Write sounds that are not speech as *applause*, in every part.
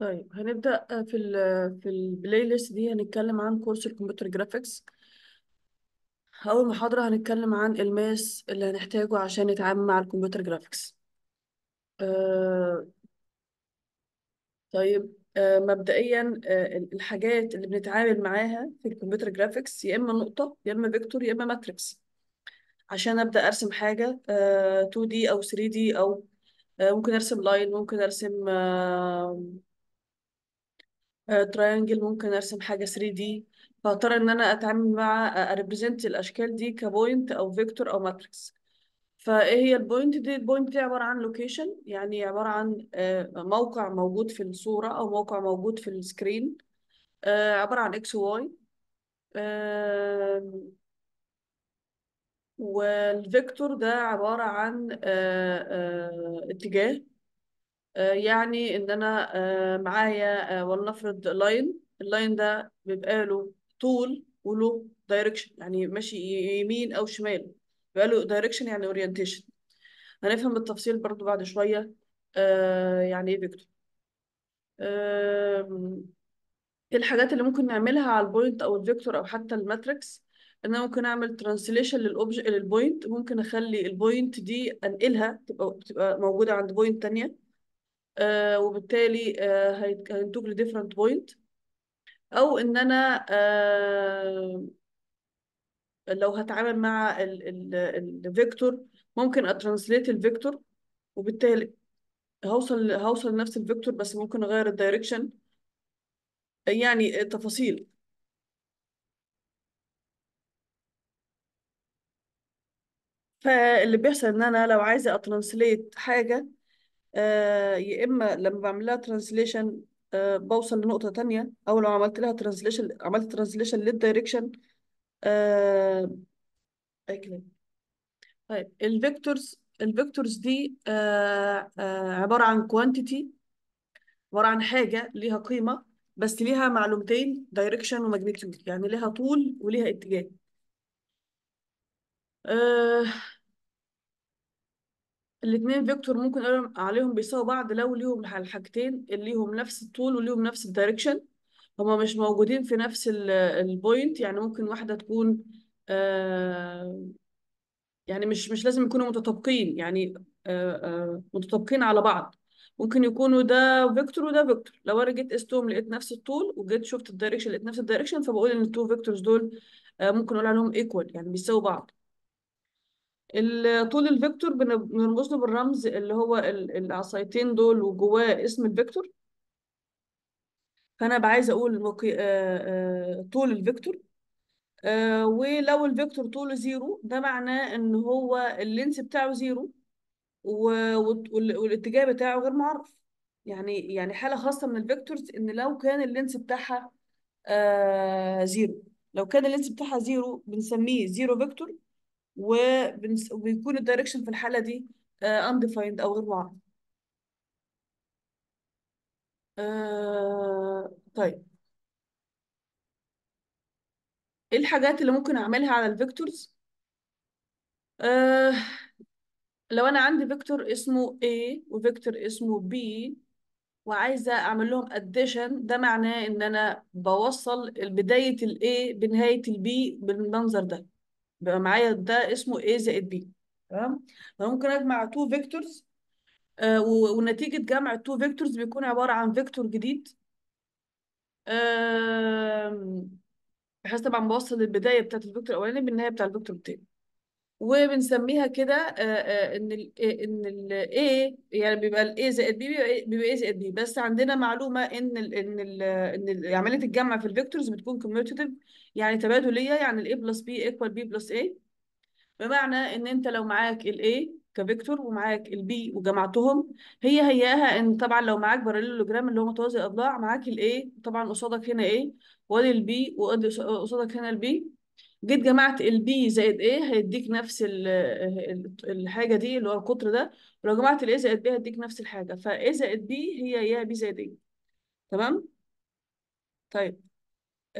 طيب هنبدأ آه، في الـ في البلاي ليست دي هنتكلم عن كورس الكمبيوتر جرافيكس أول محاضرة هنتكلم عن الماس اللي هنحتاجه عشان نتعامل مع الكمبيوتر جرافيكس آه، طيب آه، مبدئيا الحاجات اللي بنتعامل معاها في الكمبيوتر جرافيكس يا إما نقطة يا إما فيكتور يا إما ماتريكس عشان أبدأ أرسم حاجة 2D أو 3D أو ممكن أرسم لاين ممكن أرسم تريانجل ممكن ارسم حاجه 3 دي فاضطر ان انا اتعامل مع اريبريزنت الاشكال دي كبوينت او فيكتور او ماتريكس فايه هي البوينت دي البوينت دي عباره عن لوكيشن يعني عباره عن آه، موقع موجود في الصوره او موقع موجود في السكرين آه، عباره عن اكس واي والفيكتور ده عباره عن آه، اتجاه آه، يعني ان انا آه، معايا آه، ولنفرض لاين اللاين ده بيبقى له طول وله دايركشن يعني ماشي يمين او شمال بيبقى له دايركشن يعني اورينتيشن هنفهم بالتفصيل برضو بعد شويه يعني ايه فيكتور إيه الحاجات اللي ممكن نعملها على البوينت او الفيكتور او حتى الماتريكس ان انا ممكن اعمل ترانسليشن للاوبجكت للبوينت ممكن اخلي البوينت دي انقلها تبقى تبقى موجوده عند بوينت ثانيه آه، وبالتالي آه، هينتج لي ديفرنت بوينت او ان انا آه، لو هتعامل مع الفيكتور ممكن اترانسليت الفيكتور وبالتالي هوصل هوصل لنفس الفيكتور بس ممكن اغير الدايركشن يعني تفاصيل فاللي بيحصل ان انا لو عايزه اترانسليت حاجه آه، يا اما لما بعمل لها ترانسليشن آه، بوصل لنقطه تانية او لو عملت لها ترانسليشن عملت ترانسليشن للدايركشن كده طيب الفيكتورز الفيكتورز دي آه، عباره عن كوانتيتي عباره عن حاجه ليها قيمه بس ليها معلومتين دايركشن وماجنتيود يعني ليها طول وليها اتجاه الاتنين فيكتور ممكن اقول عليهم بيساووا بعض لو ليهم الحاجتين اللي ليهم نفس الطول وليهم نفس الدايركشن هما مش موجودين في نفس البوينت يعني ممكن واحدة تكون آه، يعني مش مش لازم يكونوا متطابقين يعني آه، آه، متطابقين على بعض ممكن يكونوا ده فيكتور وده فيكتور لو انا جيت قستهم لقيت نفس الطول وجيت شفت الدايركشن لقيت نفس الدايركشن فبقول ان التو فيكتورز دول ممكن اقول عليهم ايكوال يعني بيساووا بعض طول الفيكتور بنرمز له بالرمز اللي هو العصايتين دول وجواه اسم الفيكتور فانا بعايز عايزه اقول مقي... آآ آه، آآ آه، طول الفيكتور آه، ولو الفيكتور طوله زيرو ده معناه ان هو اللينس بتاعه زيرو و... والاتجاه بتاعه غير معرف يعني يعني حاله خاصه من الفيكتورز ان لو كان اللينس بتاعها زيرو لو كان اللينس بتاعها زيرو بنسميه زيرو فيكتور وبيكون الدايركشن في الحالة دي آه، undefined أو غير واضح آه، طيب ايه الحاجات اللي ممكن اعملها على الفيكتورز آه، لو انا عندي فيكتور اسمه A وفيكتور اسمه B وعايزه اعمل لهم اديشن ده معناه ان انا بوصل بدايه ال A بنهايه ال B بالمنظر ده بقى معايا ده اسمه A زائد B تمام أنا ممكن أجمع تو آه، فيكتورز ونتيجة جمع التو فيكتورز بيكون عبارة عن فيكتور جديد بحيث طبعا بوصل البداية بتاعت الفيكتور الأولاني بالنهاية بتاع الفيكتور التاني وبنسميها كده آه، آه، ان الـ إيه، ان الـ A يعني بيبقى الـ A زائد B بيبقى A زائد B بس عندنا معلومة ان الـ ان الـ ان عملية الجمع في الفيكتورز بتكون كوميوتيف يعني تبادليه يعني الاي بلس بي ايكوال بي بلس اي بمعنى ان انت لو معاك الاي كفيكتور ومعاك البي وجمعتهم هي هياها ان طبعا لو معاك باراليلوجرام اللي هو متوازي الاضلاع معاك الاي طبعا قصادك هنا ايه وادي البي وادي قصادك هنا البي جيت جمعت البي زائد ايه هيديك نفس الحاجه دي اللي هو القطر ده ولو جمعت الايه زائد بي هيديك نفس الحاجه فايه زائد بي هي يا بي زائد ايه تمام طيب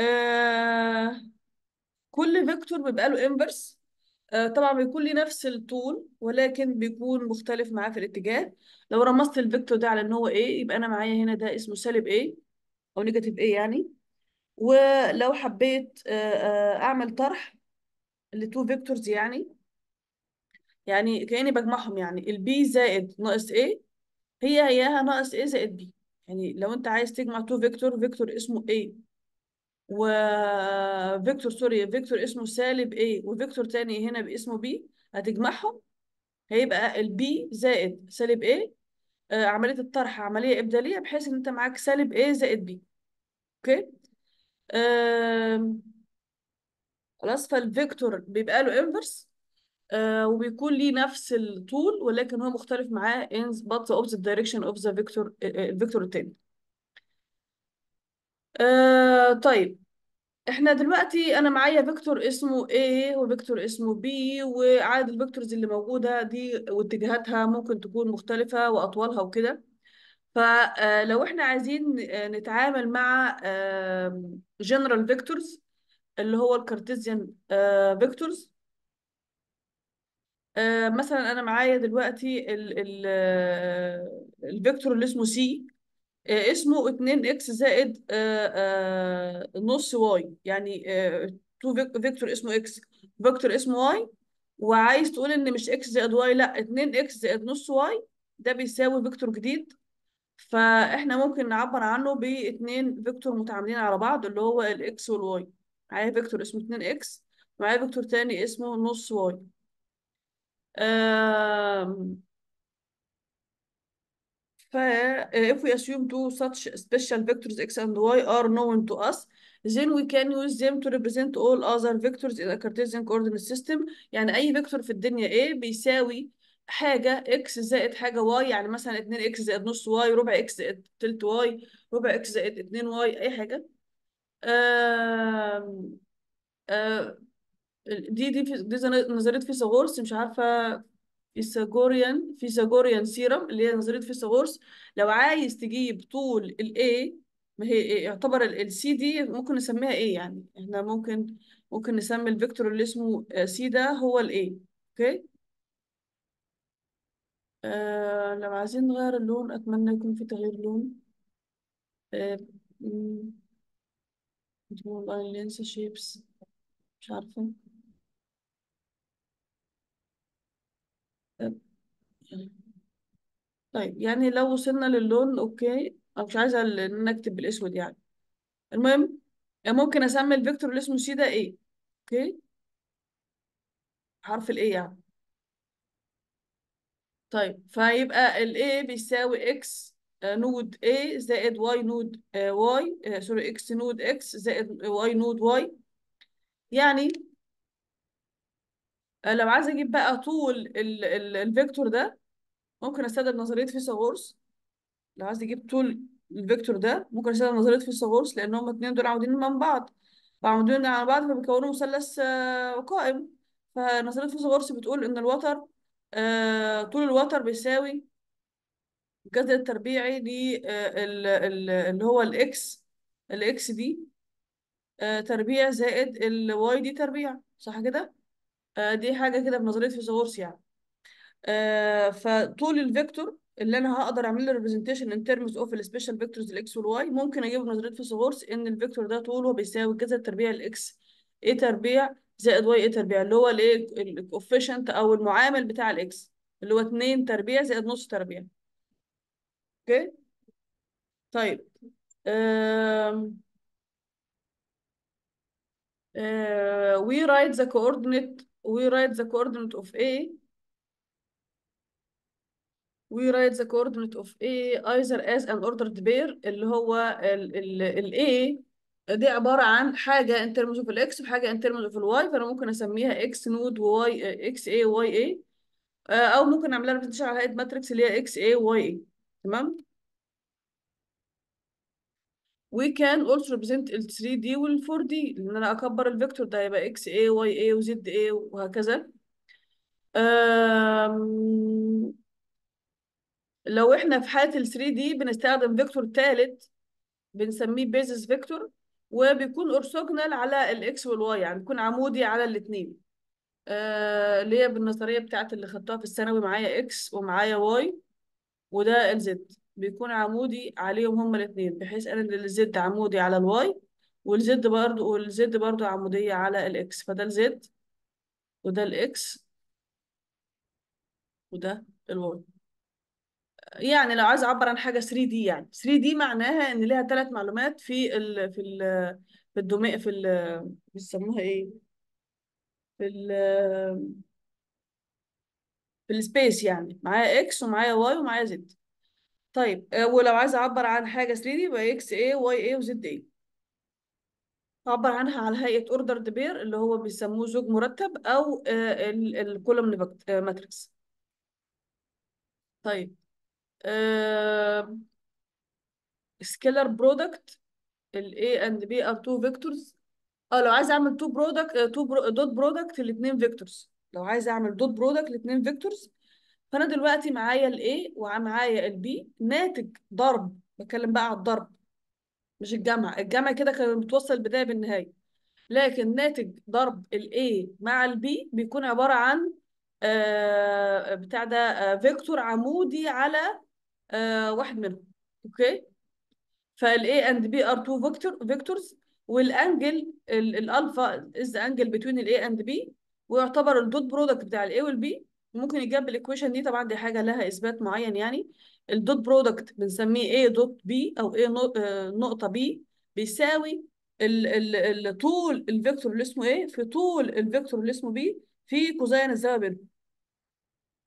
آه، كل فيكتور بيبقى له انفرس آه، طبعا بيكون لي نفس الطول ولكن بيكون مختلف معاه في الاتجاه لو رمزت الفيكتور ده على ان هو ايه يبقى انا معايا هنا ده اسمه سالب ايه او نيجاتيف ايه يعني ولو حبيت آه، اعمل طرح لتو فيكتورز يعني يعني كاني بجمعهم يعني البي زائد ناقص ايه هي هياها ناقص ايه زائد بي يعني لو انت عايز تجمع تو فيكتور فيكتور اسمه ايه وفيكتور سوري فيكتور اسمه سالب A وفيكتور تاني هنا باسمه B هتجمعهم هيبقى ال B زائد سالب A آه، عملية الطرح عملية إبدالية بحيث إن أنت معاك سالب A زائد B أوكي خلاص فالفيكتور بيبقى له انفرس آه، وبيكون ليه نفس الطول ولكن هو مختلف معاه in but the opposite direction of the vector الفيكتور آه، التاني آه طيب احنا دلوقتي انا معايا فيكتور اسمه A وفيكتور اسمه B وعدد الفيكتورز اللي موجودة دي واتجاهاتها ممكن تكون مختلفة واطوالها وكده فلو آه، احنا عايزين آه، نتعامل مع general vectors اللي هو الكارتيزيان آه، vectors مثلا انا معايا دلوقتي الفيكتور اللي اسمه C آه، اسمه 2 اكس زائد آه، آه، نص واي يعني 2 فيكتور اسمه اكس فيكتور اسمه واي وعايز تقول ان مش اكس زائد واي لا 2 اكس زائد نص واي ده بيساوي فيكتور جديد فاحنا ممكن نعبر عنه باتنين فيكتور متعاملين على بعض اللي هو الاكس والواي معايا فيكتور اسمه 2 اكس معايا فيكتور تاني اسمه نص واي ف if we assume two such special vectors x and y are known to us then we can use them to represent all other vectors in a Cartesian coordinate system يعني أي فيكتور في الدنيا A بيساوي حاجة x زائد حاجة y يعني مثلا 2 x زائد نص y ربع x زائد تلت y ربع x زائد 2 y أي حاجة دي دي دي نظرية فيثاغورس مش عارفة فيثاغوريان فيثاغوريان سيرم اللي هي نظريه فيثاغورس لو عايز تجيب طول الاي ما هي يعتبر السي دي ممكن نسميها ايه يعني احنا ممكن ممكن نسمي الفيكتور اللي اسمه سي آه، ده هو الاي اوكي آه لو عايزين نغير اللون اتمنى يكون في تغيير لون آه مش عارفه طيب يعني لو وصلنا للون اوكي انا مش عايزه ان نكتب بالاسود يعني المهم ممكن اسمي الفيكتور اللي اسمه سي ده ايه اوكي حرف الايه يعني طيب فيبقى الايه بيساوي اكس آه، نود A زائد Y نود آه، Y آه، سوري X نود X زائد Y نود Y يعني لو عايزه اجيب بقى طول ال ال الفيكتور ده ممكن استخدم نظريه فيثاغورس لو عايز اجيب طول الفيكتور ده ممكن استخدم نظريه فيثاغورس لان هما الاتنين دول عمودين من بعض فعمودين على بعض فبيكونوا مثلث آه، قائم فنظريه فيثاغورس بتقول ان الوتر آه، طول الوتر بيساوي الجذر التربيعي ل آه، اللي هو الاكس الاكس دي تربيع زائد الواي دي تربيع صح كده آه، دي حاجة كده بنظرية فيثاغورس يعني آه فطول الفيكتور اللي انا هقدر اعمل له ريبريزنتيشن ان ترمز اوف السبيشال فيكتورز الاكس والواي ممكن اجيبه بنظريه فيثاغورس ان الفيكتور ده طوله بيساوي كذا تربيع الاكس ايه تربيع زائد واي ايه تربيع اللي هو الايه الكوفيشنت او المعامل بتاع الاكس اللي هو 2 تربيع زائد نص تربيع اوكي طيب أم... Uh, we write the coordinate we write the coordinate of A we write the coordinate of A either as an ordered pair اللي هو ال ال ال A دي عبارة عن حاجة in terms of ال X وحاجة in terms of ال Y فأنا ممكن أسميها X node و Y X A Y A أو ممكن أعملها ريبريزنتيشن على هيئة ماتريكس اللي هي X A Y A تمام we can also represent ال 3D وال 4D لأن أنا أكبر الفيكتور ده هيبقى x a y a و a وهكذا لو إحنا في حالة ال 3D بنستخدم فيكتور ثالث بنسميه بيزس فيكتور وبيكون أورثوجونال على الإكس والواي يعني بيكون عمودي على الاتنين آه، اللي هي بالنظرية بتاعت اللي خدتها في الثانوي معايا إكس ومعايا واي وده الزد بيكون عمودي عليهم هما الاثنين بحيث ان الزد عمودي على الواي والزد برضو والزد برضو عمودية على الاكس فده الزد وده الاكس وده الواي يعني لو عايز اعبر عن حاجه 3 دي يعني 3 دي معناها ان ليها ثلاث معلومات في ال في ال في الدومين في ال بيسموها ايه في ال في السبيس يعني معايا اكس ومعايا واي ومعايا زد طيب آه، ولو عايزه اعبر عن حاجه 3 دي يبقى اكس اي واي اي وزد اي اعبر عنها على هيئه اوردر بير اللي هو بيسموه زوج مرتب او آه، الكولوم آه، ماتريكس طيب سكيلر برودكت ال A and B are two vectors اه لو عايز اعمل two product two دوت برودكت الاثنين فيكتورز لو عايز اعمل دوت برودكت الاثنين فيكتورز فانا دلوقتي معايا الاي ومعايا البي ناتج ضرب بتكلم بقى على الضرب مش الجمع الجمع كده كان بتوصل البدايه بالنهايه لكن ناتج ضرب الاي مع البي بيكون عباره عن آه، بتاع ده آه، فيكتور عمودي على آه، واحد منهم اوكي فالاي اند بي ار تو فيكتور فيكتورز والانجل الالفا از انجل بتوين الاي اند بي ويعتبر الدوت برودكت بتاع الاي والبي ممكن يتجاب الايكويشن دي طبعا دي حاجه لها اثبات معين يعني الدوت برودكت بنسميه A دوت B او A آه، نقطه B بيساوي ال طول الفيكتور اللي اسمه A في طول الفيكتور اللي اسمه B في كوزين الزاويه بينهم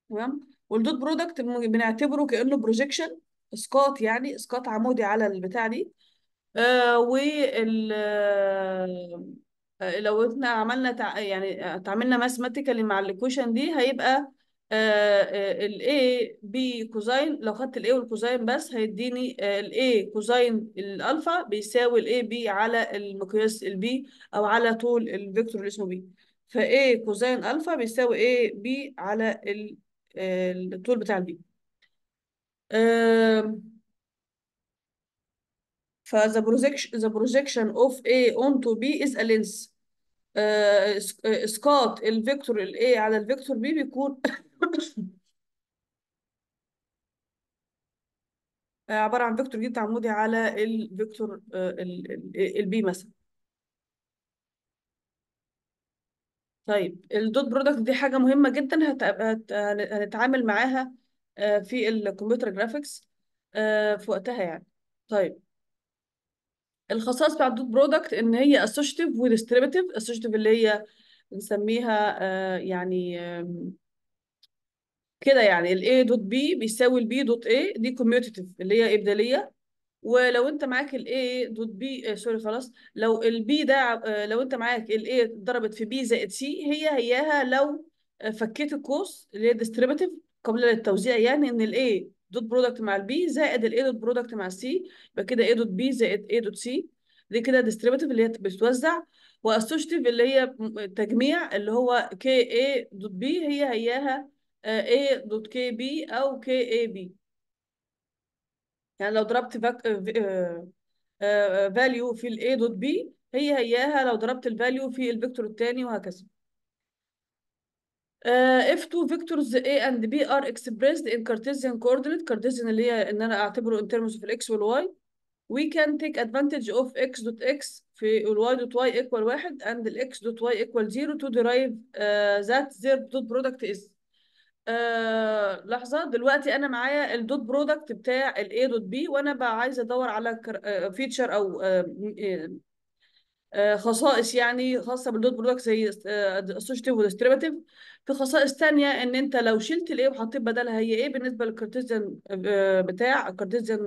تمام والدوت برودكت بنعتبره كانه بروجيكشن اسقاط يعني اسقاط عمودي على البتاع دي آه وال آه، آه، لو احنا عملنا تع... يعني آه، تعملنا ماثماتيكالي مع الايكويشن دي هيبقى آه، A B كوزين لو خدت A والكوزين بس هيديني A كوزين الالفا بيساوي A B على المقياس B او على طول الفيكتور اللي اسمه ف A كوزين الفا بيساوي A B على الطول بتاع B ف the projection the projection of A onto B is a lens اسقاط uh, uh الفيكتور ال A على الفيكتور B بيكون *coughs* عبارة عن فيكتور جيت عمودي على الفيكتور آه، B مثلا طيب الدوت برودكت دي حاجة مهمة جدا هت... هنتعامل معاها آه، في الكمبيوتر جرافيكس آه، في وقتها يعني طيب الخصائص بتاعت دوت برودكت ان هي associative وديستريبيتيف associative اللي هي بنسميها آه، يعني كده يعني ال A دوت B بيساوي ال B دوت A دي commutative اللي هي إبدالية ولو أنت معاك ال A دوت B سوري آه، خلاص لو ال B ده آه، لو أنت معاك ال A ضربت في B زائد C هي هياها لو فكيت القوس اللي هي distributive قابلة للتوزيع يعني إن ال A دوت برودكت مع البي زائد الاي دوت برودكت مع السي يبقى كده اي دوت بي زائد اي دوت سي دي كده ديستريبيوتيف اللي هي بتوزع واسوشيتيف اللي هي تجميع اللي هو كي اي دوت بي هي هياها اي آه، دوت كي بي او كي اي بي يعني لو ضربت فاليو آه، آه، في الاي دوت بي هي هياها لو ضربت الفاليو في الفيكتور الثاني وهكذا Uh, if two vectors A and B are expressed in Cartesian coordinate Cartesian اللي هي ان انا اعتبره in terms of x وال y we can take advantage of x dot x في ال y dot y equal 1 and ال x dot y equal 0 to derive uh, that their dot product is uh, لحظة دلوقتي أنا معايا الدوت برودكت بتاع ال A دوت B وأنا بقى عايزة أدور على فيتشر أو آه، خصائص يعني خاصه بالدوت برودكت زي اسوشيتيف آه، وديستريبتيف في خصائص ثانيه ان انت لو شلت الايه وحطيت بدلها هي ايه بالنسبه للكارتيزيان آه، بتاع الكارتيزيان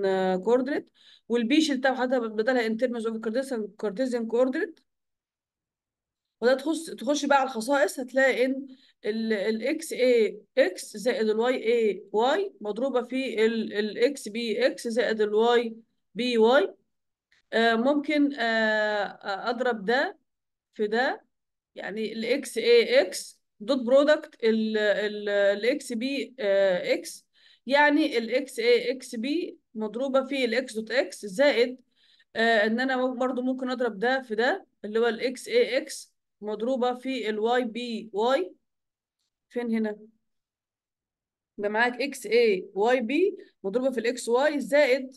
كوردريت والبي شلتها وحطيتها بدلها ان ترمز اوف كارتيزيان كارتيزيان كوردريت وده تخش تخش بقى على الخصائص هتلاقي ان الاكس اي اكس زائد الواي اي واي مضروبه في الاكس بي اكس زائد الواي بي واي آه، ممكن آه، آه، اضرب ده في ده يعني الاكس اي اكس دوت برودكت الاكس بي اكس يعني الاكس اي اكس بي مضروبه في الاكس دوت اكس زائد ان انا برضو ممكن اضرب ده في ده اللي هو الاكس اي اكس مضروبه في الواي بي واي فين هنا ده معاك اكس اي واي بي مضروبه في الاكس واي زائد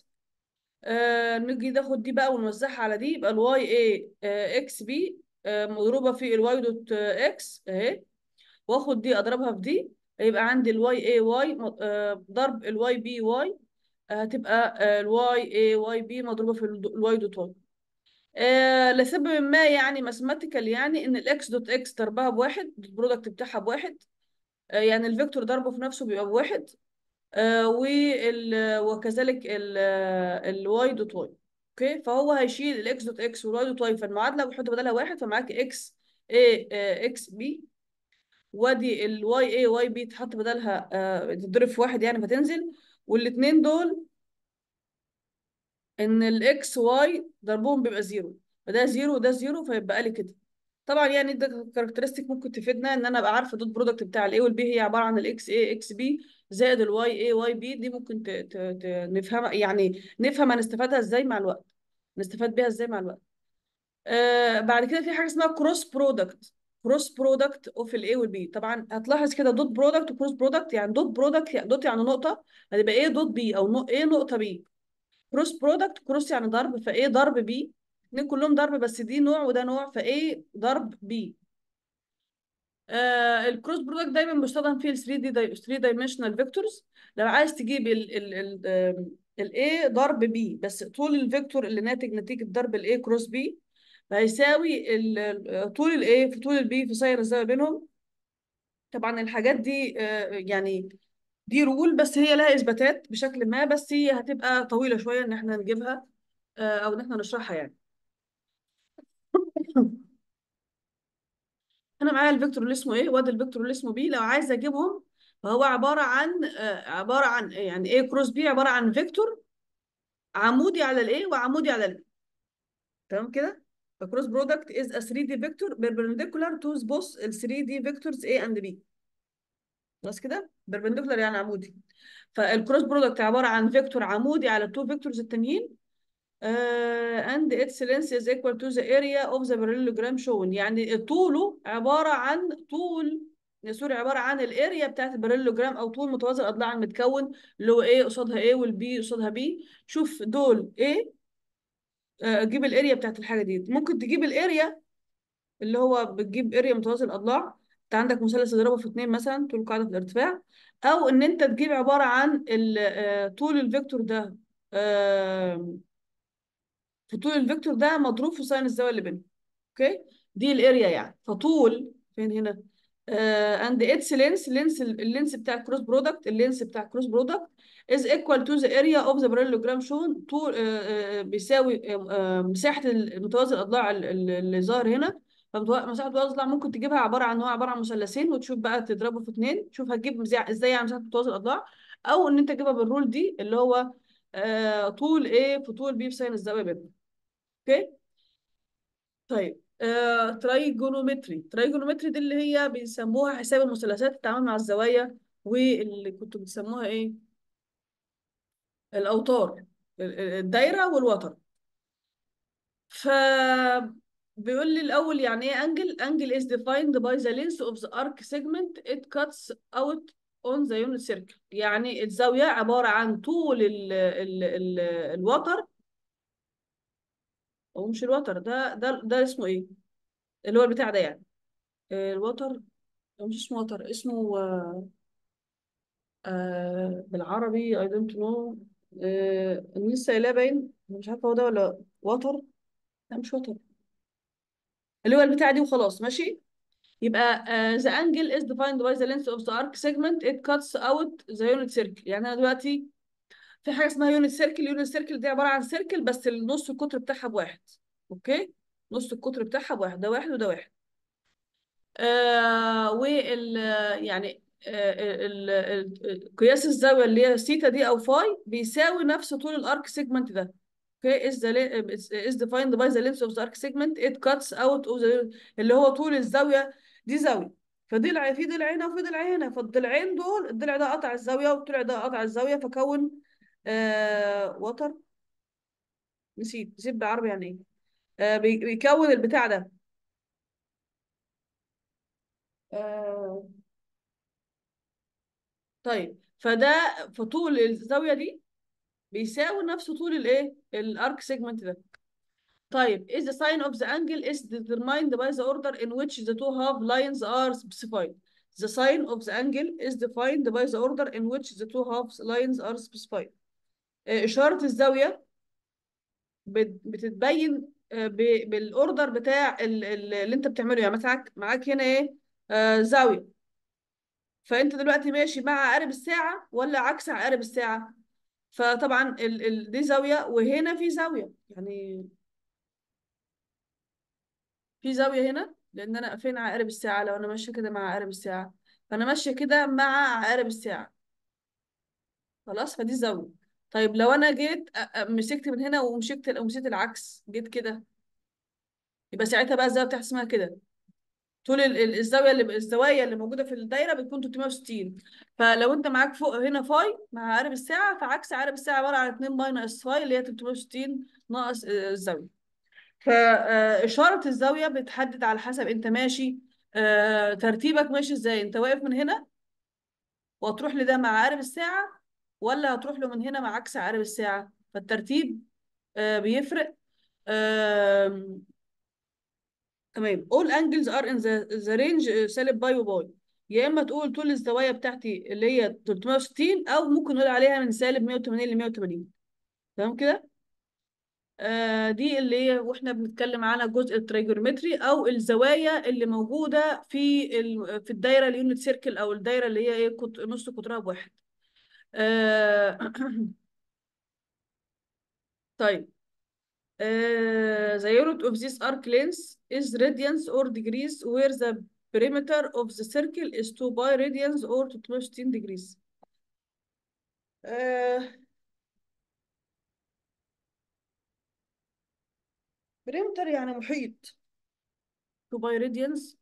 آه نيجي ناخد دي بقى ونوزعها على دي يبقى الواي ايه آه، اكس بي آه، مضروبه في الواي دوت آه، اكس اهي واخد دي اضربها في دي يبقى عندي الواي اي واي إيه ضرب الواي بي واي هتبقى الواي اي واي بي مضروبه في الواي دوت واي لسبب ما يعني ماثيماتيكال يعني ان الاكس دوت اكس ضربها بواحد البرودكت بتاعها بواحد يعني الفيكتور ضربه في نفسه بيبقى بواحد آه، وكذلك الواي دوت واي اوكي فهو هيشيل الاكس دوت اكس والواي دوت واي فالمعادله بيحط بدلها واحد فمعاك اكس اي اكس بي وادي الواي اي واي بي تحط بدلها آه، تضرب في واحد يعني فتنزل والاثنين دول ان الاكس واي ضربهم بيبقى زيرو فده زيرو وده زيرو فيبقى لي كده طبعا يعني ده كاركترستيك ممكن تفيدنا ان انا ابقى عارفه دوت برودكت بتاع الاي والبي هي عباره عن الاكس اي اكس بي زائد الواي اي واي بي دي ممكن ت... ت... ت... نفهمها يعني نفهم هنستفادها ازاي مع الوقت نستفاد بيها ازاي مع الوقت آه بعد كده في حاجه اسمها كروس برودكت كروس برودكت اوف الاي والبي طبعا هتلاحظ كده دوت برودكت وكروس برودكت يعني دوت برودكت يعني دوت يعني نقطه هتبقى ايه دوت بي او ايه نقطه بي كروس برودكت كروس يعني ضرب فايه ضرب بي اتنين كلهم ضرب بس دي نوع وده نوع فايه ضرب بي آه، الكروس برودكت دايما بيستخدم فيه ال 3 دي 3 دايمنشنال فيكتورز لو عايز تجيب ال ال ال ال A ضرب B بس طول الفيكتور اللي ناتج نتيجه ضرب ال A كروس هيساوي ال آه، طول ال A في طول ال B في سير الزاويه بينهم طبعا الحاجات دي آه، يعني دي رول بس هي لها اثباتات بشكل ما بس هي هتبقى طويله شويه ان احنا نجيبها او ان احنا نشرحها يعني *laughs* انا معايا الفيكتور اللي اسمه ايه وادي الفيكتور اللي اسمه بي لو عايز اجيبهم فهو عباره عن آه، عباره عن إيه؟ يعني ايه كروس بي عباره عن فيكتور عمودي على الايه وعمودي على البي تمام كده فكروس برودكت از ا 3 دي فيكتور perpendicular تو both ال 3 دي فيكتورز A and B خلاص كده perpendicular يعني عمودي فالكروس برودكت عباره عن فيكتور عمودي على التو فيكتورز التانيين آه، and its length is equal to the area of the parallelogram shown يعني طوله عبارة عن طول سوري عبارة عن الاريا بتاعت الباراليلوجرام او طول متوازي الاضلاع المتكون اللي هو A قصادها A والبي قصادها B شوف دول A آه، جيب الاريا بتاعت الحاجة دي ممكن تجيب الاريا اللي هو بتجيب اريا متوازي الاضلاع انت عندك مثلث اضربه في اتنين مثلا طول قاعدة في الارتفاع او ان انت تجيب عبارة عن آه، طول الفيكتور ده فطول الفيكتور ده مضروب في ساين الزاويه اللي بينهم اوكي دي الاريا يعني فطول فين هنا اند اتس لينس لينس اللينس بتاع الكروس برودكت اللينس بتاع الكروس برودكت از ايكوال تو ذا اريا اوف ذا parallelogram شون طول آه، آه، بيساوي آه، مساحه متوازي الاضلاع اللي ظاهر هنا فمساحه متوازي الاضلاع ممكن تجيبها عباره عن هو عباره عن مثلثين وتشوف بقى تضربه في اثنين تشوف هتجيب ازاي يعني مساحه متوازي الاضلاع او ان انت تجيبها بالرول دي اللي هو طول ايه في طول بي في ساين الزاويه بينهم اوكي طيب تريجونومتري uh, ترايجونومتري دي اللي هي بيسموها حساب المثلثات التعامل مع الزوايا واللي كنتوا بتسموها ايه الاوتار الدايره والوتر ف بيقول لي الاول يعني ايه انجل انجل از defined by the length of the arc segment it cuts out on the unit circle يعني الزاويه عباره عن طول ال ال ال الوتر هو مش الوتر ده ده ده اسمه ايه اللي هو البتاع ده يعني الوتر هو مش اسمه وتر اسمه آه، آه، بالعربي I don't know آه، النيل باين مش عارفة هو ده ولا وتر لا مش وتر اللي هو البتاع دي وخلاص ماشي يبقى آه، the angle is defined by the length of the arc segment it cuts out the unit circle يعني أنا دلوقتي في حاجه اسمها يونت سيركل يونت سيركل دي عباره عن سيركل بس النص القطر بتاعها بواحد اوكي نص القطر بتاعها بواحد ده واحد وده واحد آه وال يعني آه، قياس الزاويه اللي هي سيتا دي او فاي بيساوي نفس طول الارك سيجمنت ده اوكي از ذا از ديفايند باي ذا لينث اوف ذا ارك سيجمنت ات كاتس اوت اوف اللي هو طول الزاويه دي زاويه فضلع في ضلع هنا وفي ضلع هنا فالضلعين دول الضلع ده قطع الزاويه والضلع ده قطع الزاويه فكون آه وتر نسيت زب بالعربي يعني ايه بيكون البتاع ده طيب فده فطول الزاويه دي بيساوي نفس طول الايه الارك سيجمنت ده طيب is the sign of the angle is determined by the order in which the two half lines are specified the sign of the angle is defined by the order in which the two half lines are specified آه، إشارة الزاوية بتتبين آه، بالاوردر بتاع اللي انت بتعمله يعني مثلا معاك هنا ايه آه، زاويه فانت دلوقتي ماشي مع عقارب الساعه ولا عكس عقارب الساعه فطبعا ال ال دي زاويه وهنا في زاويه يعني في زاويه هنا لان انا فين عقارب الساعه لو انا ماشيه كده مع عقارب الساعه فانا ماشيه كده مع عقارب الساعه خلاص فدي زاويه طيب لو انا جيت مسكت من هنا ومشيت ومشيت العكس جيت كده يبقى ساعتها بقى الزاويه بتاعتي اسمها كده طول الزاويه اللي الزوايا اللي موجوده في الدايره بتكون 360 فلو انت معاك فوق هنا فاي مع عقارب الساعه فعكس عقارب الساعه عباره عن 2 ماينس فاي اللي هي 360 ناقص آه، الزاويه فاشاره آه، الزاويه بتحدد على حسب انت ماشي آه، ترتيبك ماشي ازاي انت واقف من هنا وتروح لده مع عقارب الساعه ولا هتروح له من هنا مع عكس عقارب الساعة فالترتيب آه بيفرق تمام all angles are in the, the range آه، سالب باي وباي يا اما تقول طول الزوايا بتاعتي اللي هي 360 او ممكن نقول عليها من سالب 180 ل 180 تمام كده آه دي اللي هي واحنا بنتكلم على جزء التريجرومتري او الزوايا اللي موجوده في في الدايره اليونت سيركل او الدايره اللي هي ايه نص قطرها بواحد طيب the unit of this arc length is radians or degrees where the perimeter of the circle is 2 by radians or 360 degrees perimeter يعني محيط 2 by radians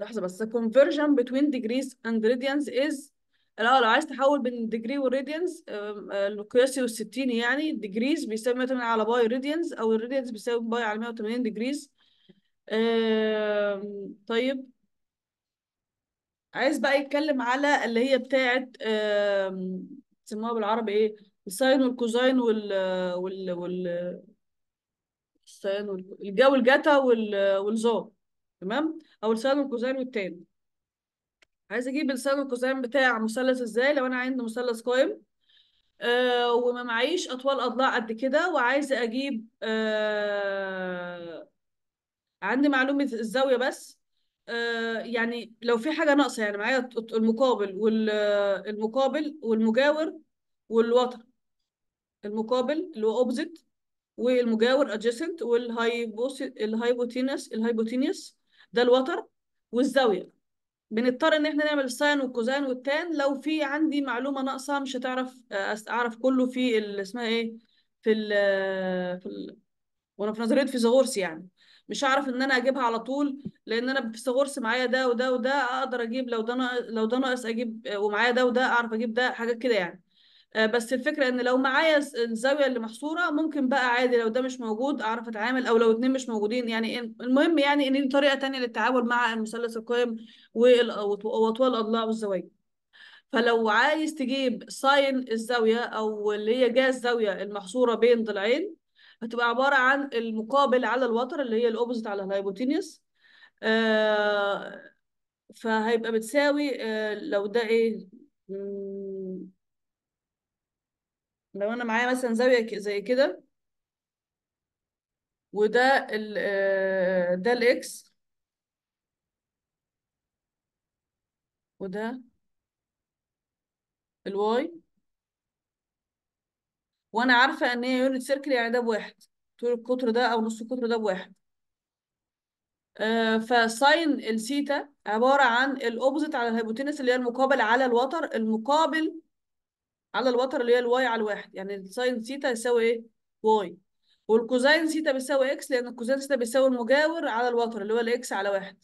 لحظة بس the conversion between degrees and radians is لا لو عايز تحول بين الديجري والراديانز آه، القياسي والستيني يعني الديجريز بيساوي 180 على باي راديانز او الراديانز بيساوي باي على 180 ديجريز طيب عايز بقى يتكلم على اللي هي بتاعه بيسموها بالعربي ايه الساين والكوزاين وال وال وال الساين والجا والجتا والزو تمام او الساين والكوزاين والتان عايزه اجيب السايد والكوساين بتاع مثلث ازاي لو انا عندي مثلث قائم آه وما معيش اطوال اضلاع قد كده وعايزه اجيب آه عندي معلومه الزاويه بس آه يعني لو في حاجه ناقصه يعني معايا المقابل والمقابل والمجاور والوتر المقابل اللي هو اوبزيت والمجاور ادجيسنت والهايبوتينس الهايبوتينس ده الوتر والزاويه بنضطر ان احنا نعمل ساين وكوزين والتان لو في عندي معلومه ناقصه مش هتعرف آه، اعرف كله في اللي اسمها ايه في الـ في الـ وانا في نظريه فيثاغورس يعني مش هعرف ان انا اجيبها على طول لان انا فيثاغورس معايا ده وده وده اقدر اجيب لو ده لو ده ناقص اجيب آه، ومعايا ده وده اعرف اجيب ده حاجات كده يعني آه، بس الفكره ان لو معايا الزاويه اللي محصوره ممكن بقى عادي لو ده مش موجود اعرف اتعامل او لو اتنين مش موجودين يعني المهم يعني ان دي طريقه تانية للتعامل مع المثلث القائم واطوال الاضلاع والزوايا فلو عايز تجيب ساين الزاويه او اللي هي جاز الزاويه المحصوره بين ضلعين هتبقى عباره عن المقابل على الوتر اللي هي الاوبوزيت على الهايبوتينيوس آه فهيبقى بتساوي آه لو ده ايه لو انا معايا مثلا زاويه زي كده وده ال آه، ده الاكس وده الواي وانا عارفه ان هي يونت سيركل يعني ده بواحد طول القطر ده او نص القطر ده بواحد آه، فساين الثيتا عباره عن الاوبزيت على الهيبوتينس اللي هي المقابل على الوتر المقابل على الوتر اللي هي الواي على الواحد يعني الساين ثيتا يساوي ايه؟ واي والكوزين ثيتا بيساوي اكس لان الكوزين ثيتا بيساوي المجاور على الوتر اللي هو الاكس على واحد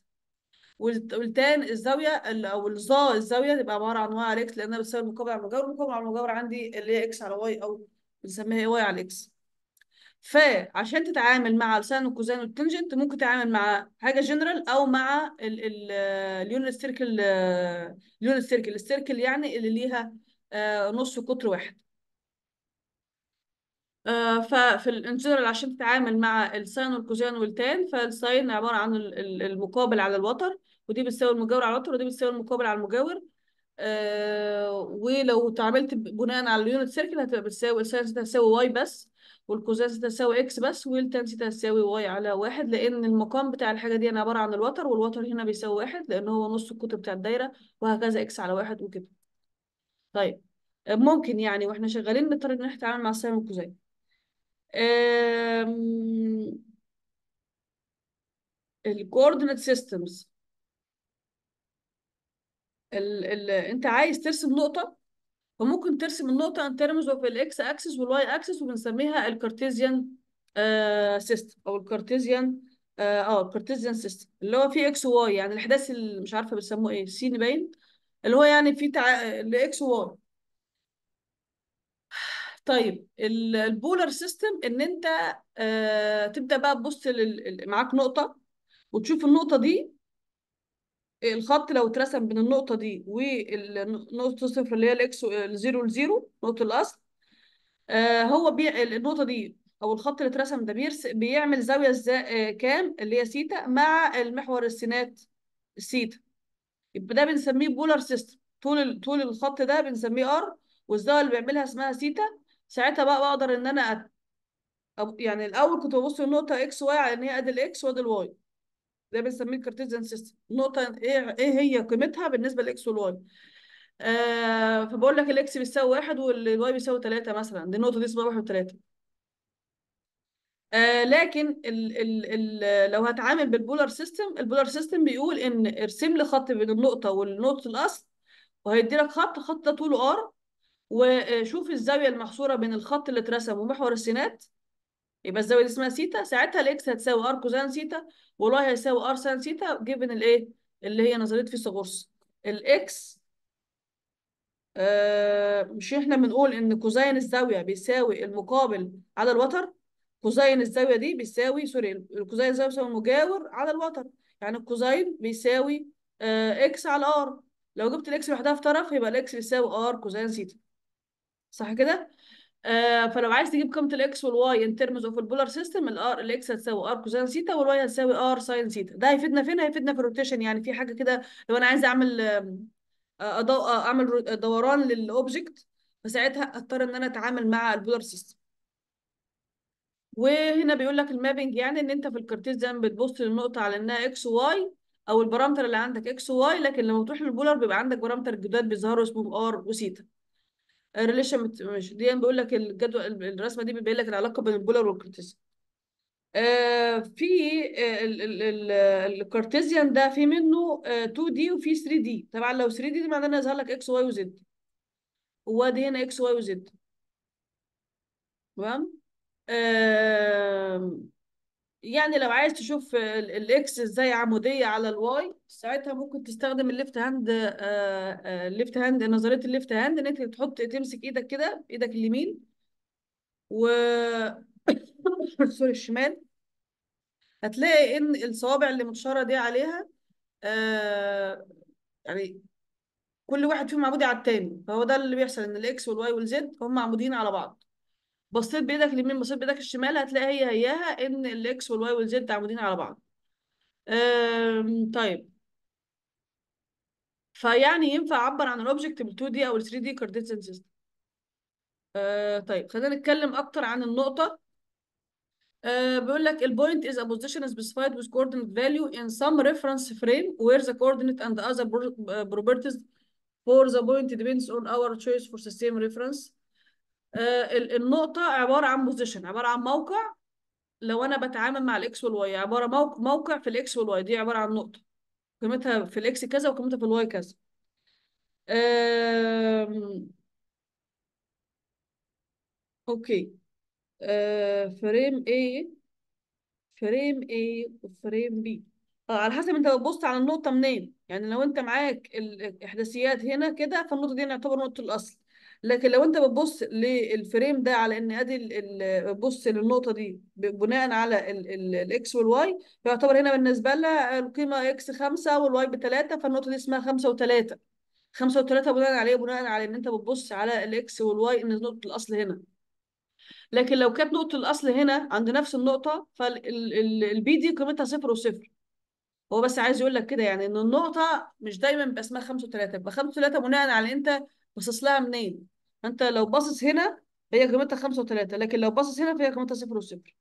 والتان الزاويه او الظا الزاويه تبقى عباره عن واي على اكس لانها بتساوي المقابل على المجاور والمقابل على المجاور عندي اللي هي اكس على واي او بنسميها ايه واي على اكس فعشان تتعامل مع الساين والكوزين والتنجنت ممكن تتعامل مع حاجه جنرال او مع اليونت سيركل اليونت سيركل السيركل يعني اللي ليها آه، نص قطر واحد آه، ففي الانجنرال عشان تتعامل مع الساين والكوزين والتان فالساين عبارة عن المقابل على الوتر ودي بتساوي المجاور على الوتر ودي بتساوي المقابل على المجاور آه، ولو اتعاملت بناء على اليونت سيركل هتبقى بتساوي الساين ستة هتساوي واي بس والكوزين ستة هتساوي اكس بس والتان ستة هتساوي واي على واحد لأن المقام بتاع الحاجة دي أنا عبارة عن الوتر والوتر هنا بيساوي واحد لأن هو نص القطر بتاع الدايرة وهكذا اكس على واحد وكده طيب آه، ممكن يعني واحنا شغالين نضطر ان احنا نتعامل مع السلام الكوزين الكوردينيت سيستمز ال ال انت عايز ترسم نقطه فممكن ترسم النقطه ان ترمز اوف الاكس اكسس والواي اكسس وبنسميها الكارتيزيان آه، سيستم او الكارتيزيان اه الكارتيزيان آه، سيستم اللي هو فيه اكس وواي يعني الاحداث اللي مش عارفه بيسموه ايه سين باين اللي هو يعني في تع... لإكس وواي طيب البولر سيستم ان انت آه تبدا بقى تبص لل... معاك نقطه وتشوف النقطه دي الخط لو اترسم بين النقطه دي والنقطه صفر اللي هي الاكس الزيرو الزيرو نقطه الاصل آه هو بي... النقطه دي او الخط اللي اترسم ده بيرس... بيعمل زاويه ازاي آه كام اللي هي سيتا مع المحور السينات سيتا يبقى ده بنسميه بولر سيستم طول طول الخط ده بنسميه ار والزاويه اللي بيعملها اسمها سيتا ساعتها بقى بقدر ان انا أب... يعني الاول كنت ببص للنقطه اكس واي على ان هي ادي الاكس وادي الواي ده بنسميه الكارتيزيان سيستم النقطه ايه ايه هي قيمتها بالنسبه للاكس والواي آه فبقول لك الاكس بيساوي واحد والواي بيساوي ثلاثة مثلا دي النقطه دي اسمها واحد وثلاثة آه لكن الـ الـ الـ لو هتعامل بالبولر سيستم البولر سيستم بيقول ان ارسم لي خط بين النقطه ونقطه الاصل وهيدي لك خط الخط ده طوله ار وشوف الزاويه المحصوره بين الخط اللي اترسم ومحور السينات يبقى الزاويه دي اسمها سيتا ساعتها الاكس هتساوي ار كوزان سيتا والواي هيساوي ار سان سيتا جيفن الايه اللي هي نظريه فيثاغورس الاكس آه مش احنا بنقول ان كوزين الزاويه بيساوي المقابل على الوتر كوزين الزاويه دي بيساوي سوري الكوزين الزاويه بيساوي مجاور على الوتر يعني الكوزين بيساوي اكس آه، على ار لو جبت الاكس لوحدها في طرف يبقى الاكس بيساوي ار كوزين ثيتا صح كده آه فلو عايز تجيب قيمه الاكس والواي ان ترمز اوف البولار سيستم الار الاكس هتساوي ار كوزين ثيتا والواي هتساوي ار ساين ثيتا ده هيفيدنا فين هيفيدنا في الروتيشن يعني في حاجه كده لو انا عايز اعمل آه، آه، اعمل دوران للاوبجكت فساعتها اضطر ان انا اتعامل مع البولار سيستم وهنا بيقول لك المابنج يعني ان انت في الكارتيزيان بتبص للنقطه على انها اكس واي او البارامتر اللي عندك اكس واي لكن لما بتروح للبولر بيبقى عندك بارامتر جداد بيظهروا اسمهم ار وسيتا الريليشن مش دي بيقول لك الجدول الرسمه دي بتبين لك العلاقه بين البولر والكارتيزيان آه، في آه، الكارتيزيان ده في منه 2 آه، دي وفي 3 دي طبعا لو 3 دي معناه يظهر لك اكس واي وزد وادي هنا اكس واي وزد تمام يعني لو عايز تشوف الاكس ازاي عموديه على الواي ساعتها ممكن تستخدم الليفت هاند آه، آه، الليفت هاند نظريه الليفت هاند ان انت تحط تمسك ايدك كده ايدك اليمين و *coughs* سوري الشمال هتلاقي ان الصوابع اللي متشاره دي عليها آه، يعني كل واحد فيهم عمودي على التاني فهو ده اللي بيحصل ان الاكس والواي والزد هم عموديين على بعض بصيت بايدك اليمين بصيت بايدك الشمال هتلاقي هي هياها ان الاكس والواي والزد تعودين على بعض طيب فيعني ينفع اعبر عن الاوبجكت بال 2 دي او ال 3 دي كوردينيت سيستم طيب خلينا نتكلم اكتر عن النقطه آه، بيقول لك point is a position specified with coordinate value in some reference frame where the coordinate and other uh, properties for the point depends on our choice for system reference آه، النقطه عباره عن بوزيشن عباره عن موقع لو انا بتعامل مع الاكس والواي عباره موقع في الاكس والواي دي عباره عن نقطه قيمتها في الاكس كذا وقيمتها في الواي كذا اوكي آه، فريم A فريم A وفريم B آه، على حسب انت بتبص على النقطة منين يعني لو انت معاك الإحداثيات هنا كده فالنقطة دي نعتبر نقطة الأصل لكن لو انت بتبص للفريم ده على ان ادي بص للنقطه دي بناء على الاكس والواي يعتبر هنا بالنسبه لها القيمه اكس 5 والواي ب 3 فالنقطه دي اسمها 5 و3 5 و3 بناء عليه بناء على ان انت بتبص على الاكس والواي ان نقطه الاصل هنا لكن لو كانت نقطه الاصل هنا عند نفس النقطه فالبي دي قيمتها صفر وصفر هو بس عايز يقول لك كده يعني ان النقطه مش دايما بيبقى اسمها 5 و3 يبقى 5 و3 بناء على انت بصص لها منين فانت لو باصص هنا هي قيمتها خمسة وتلاتة لكن لو باصص هنا فهي قيمتها صفر وصفر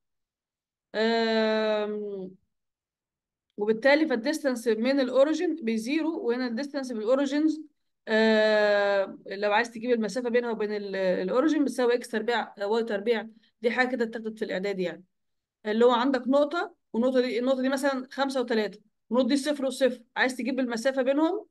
أم... وبالتالي فالديستانس من الاوريجن بزيرو وهنا الديستانس بالاوريجنز أه... لو عايز تجيب المسافة بينها وبين الاوريجن بتساوي اكس تربيع واي تربيع دي حاجة كده اتاخدت في الاعداد يعني اللي هو عندك نقطة والنقطة دي النقطة دي مثلا خمسة وتلاتة النقطه دي صفر وصفر عايز تجيب المسافة بينهم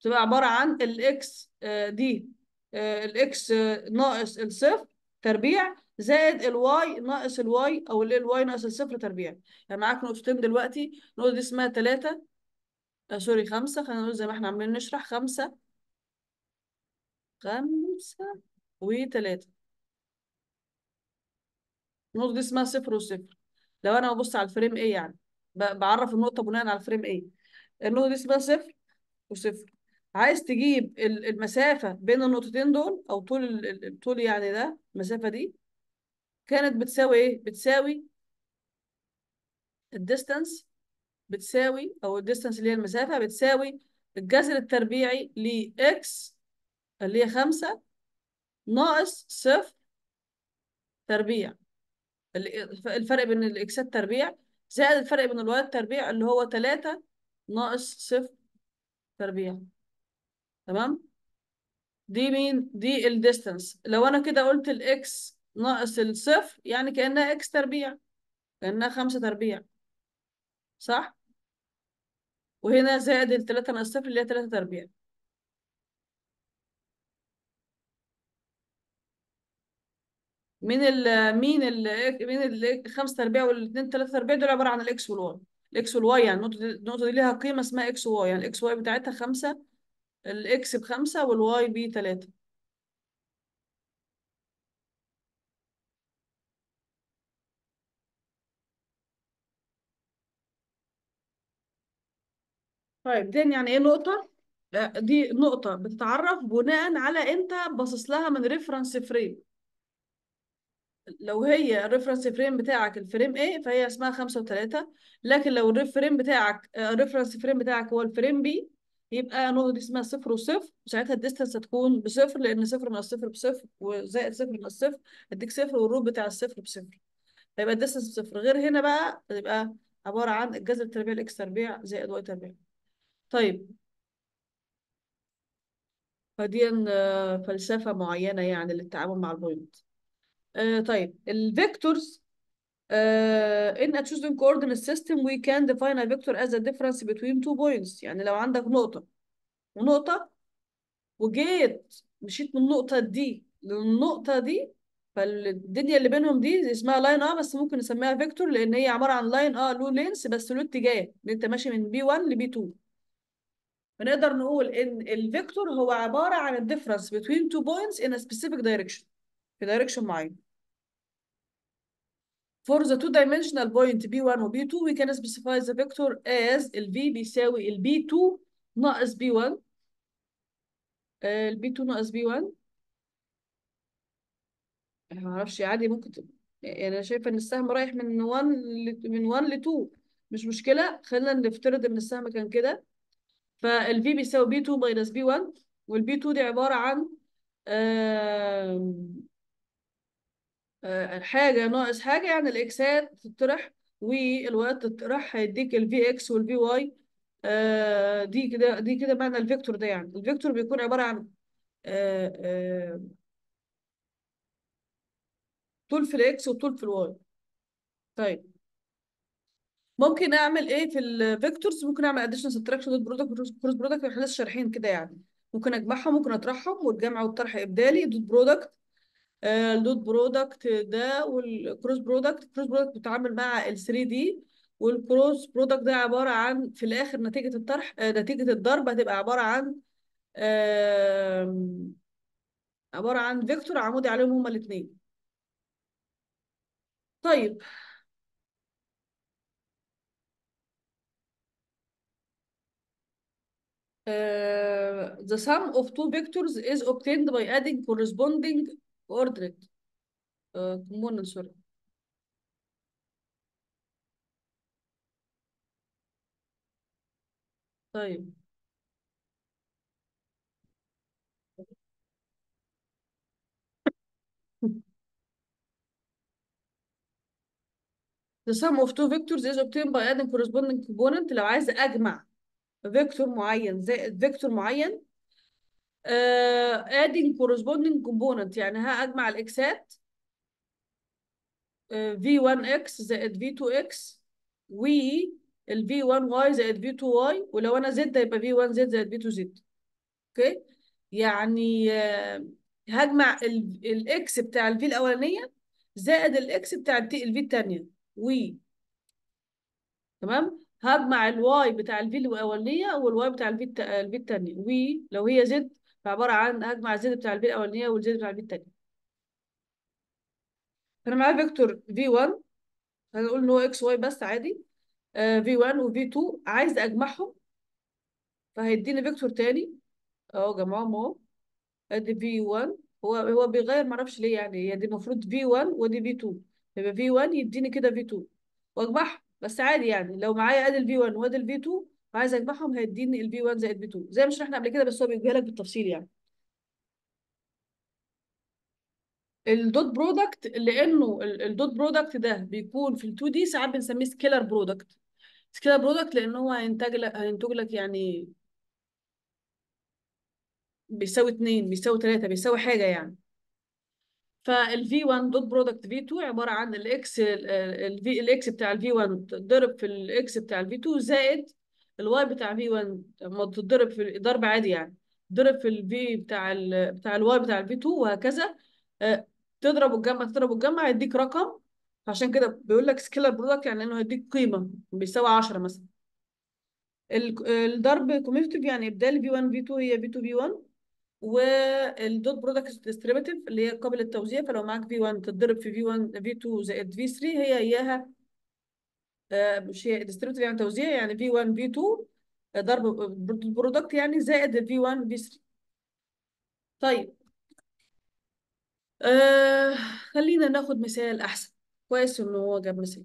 بتبقى عبارة عن الاكس آه، دي آه، الاكس ناقص الصفر تربيع زائد الواي ناقص الواي او الواي ناقص الصفر تربيع يعني معاك نقطتين دلوقتي النقطه دي اسمها 3 آه سوري 5 خلينا نقول زي ما احنا عاملين نشرح 5 5 و3 النقطه دي اسمها 0 و 0 لو انا ببص على الفريم ايه يعني بعرف النقطه بناء على الفريم ايه النقطه دي اسمها 0 و 0 عايز تجيب المسافه بين النقطتين دول او طول الطول يعني ده المسافه دي كانت بتساوي ايه بتساوي الديستانس بتساوي او الديستانس اللي هي المسافه بتساوي الجذر التربيعي لـ x اللي هي خمسة ناقص صفر تربيع الفرق بين الاكسات تربيع زائد الفرق بين الوايات تربيع اللي هو تلاتة ناقص صفر تربيع تمام دي مين دي الديستنس لو انا كده قلت الاكس ناقص الصفر يعني كانها اكس تربيع كانها خمسة تربيع صح وهنا زائد التلاتة ناقص صفر اللي هي تلاتة تربيع من ال مين ال ال 5 تربيع 2 تلاتة تربيع دول عبارة عن الاكس والواي الاكس والواي يعني النقطة دي, ليها قيمة اسمها اكس وواي يعني الاكس واي بتاعتها خمسة الاكس بخمسة والواي بتلاتة طيب دين يعني ايه نقطة؟ آه، دي نقطة بتتعرف بناء على انت باصص لها من ريفرنس فريم لو هي الريفرنس فريم بتاعك الفريم A فهي اسمها خمسة وتلاتة لكن لو الريف فريم بتاعك الريفرنس آه، فريم بتاعك هو الفريم B يبقى نقطة دي اسمها صفر وصفر وساعتها الديستنس هتكون بصفر لأن صفر ناقص صفر بصفر وزائد صفر ناقص صفر هديك صفر والروت بتاع الصفر بصفر فيبقى الديستنس بصفر غير هنا بقى هتبقى عبارة عن الجذر التربيع الإكس تربيع زائد واي تربيع طيب فدي فلسفة معينة يعني للتعامل مع البوينت آه، طيب الفيكتورز آه، ان in a chosen coordinate system we can define a vector as a difference between two points يعني لو عندك نقطة ونقطة وجيت مشيت من النقطة دي للنقطة دي فالدنيا اللي بينهم دي اسمها لاين اه بس ممكن نسميها فيكتور لان هي عبارة عن لاين اه له لينس بس له اتجاه ان انت ماشي من بي 1 لبي 2 فنقدر نقول ان الفيكتور هو عبارة عن الديفرنس between two points in a specific direction في دايركشن معين For the two-dimensional point B1 و B2 we can specify the vector as ال V بيساوي ال B2 ناقص B1 ال B2 ناقص B1 ما اعرفش عادي ممكن تبقى. يعني انا شايفه ان السهم رايح من 1 من 1 ل 2 مش مشكله خلينا نفترض ان السهم كان كده فال V بيساوي B2 minus B1 وال B2 دي عباره عن آه، حاجه ناقص حاجه يعني الاكسات تطرح والوقت تطرح هيديك الفي اكس والفي واي آه، دي كده دي كده معنى الفيكتور ده يعني الفيكتور بيكون عباره عن آه، طول في الاكس وطول في الواي طيب ممكن اعمل ايه في الفيكتورز ممكن اعمل اديشن سبتراكشن دوت برودكت كروس برودكت احنا لسه شارحين كده يعني ممكن اجمعهم ممكن اطرحهم والجمع والطرح ابدالي دوت برودكت آه، اللود برودكت ده والكروس برودكت الكروس برودكت بتتعامل مع ال 3 دي والكروس برودكت ده عباره عن في الاخر نتيجه الطرح آه، نتيجه الضرب هتبقى عباره عن عباره عن فيكتور عمودي عليهم هما الاثنين طيب Uh, the sum of two vectors is obtained by adding corresponding ordered uh, component sorry طيب The sum of two vectors is obtained by adding corresponding component لو عايز أجمع فيكتور معين زائد فيكتور معين آه، adding corresponding component يعني ها اجمع الاكسات آه، v1x زائد v2x و ال v1y زائد v2y ولو انا زد يبقى v1z زائد v2z اوكي يعني آه، هجمع الاكس بتاع ال الفي الاولانيه زائد الاكس بتاع ال الفي الثانيه و تمام هجمع الواي بتاع الفي الاولانيه والواي بتاع الفي الثانيه و لو هي زد عباره عن اجمع الزد بتاع البي الأولانية والزد بتاع البي التانية فأنا معايا فيكتور في 1 هنقول إن هو إكس واي بس عادي في V1 وفي 2 عايز أجمعهم فهيديني فيكتور تاني أهو جمعهم أهو في V1 هو هو بيغير معرفش ليه يعني هي دي المفروض في 1 ودي في 2 يبقي في V1 يديني كده في 2 وأجمعهم بس عادي يعني لو معايا أدي V1 وأدي V2 وعايز اجمعهم هيديني البي 1 زائد بي 2 زي ما شرحنا قبل كده بس هو بيجيبها لك بالتفصيل يعني الدوت برودكت لانه الدوت برودكت ده بيكون في ال 2 دي ساعات بنسميه سكيلر برودكت سكيلر برودكت لان هو هينتج لك هينتج لك يعني بيساوي 2 بيساوي 3 بيساوي حاجه يعني فال v 1 دوت برودكت v 2 عباره عن الاكس الاكس بتاع v 1 ضرب في الاكس بتاع v 2 زائد الواي بتاع في 1 لما تضرب في ضرب عادي يعني تضرب في البي بتاع ال بتاع الواي بتاع البي 2 وهكذا آه، تضرب وتجمع تضرب وتجمع هيديك رقم فعشان كده بيقول لك سكيلر برودكت يعني انه هيديك قيمه بيساوي 10 مثلا الضرب كوميتيف يعني ابدال بي 1 بي 2 هي بي 2 بي 1 والدوت برودكت ديستريبيتيف اللي هي قابل للتوزيع فلو معاك في 1 تتضرب في في 1 في 2 زائد في 3 هي اياها مش ديستريبيوتد يعني توزيع يعني في 1 في 2 ضرب البرودكت يعني زائد في 1 في 3 طيب آه، خلينا ناخد مثال احسن كويس ان هو جاب مثال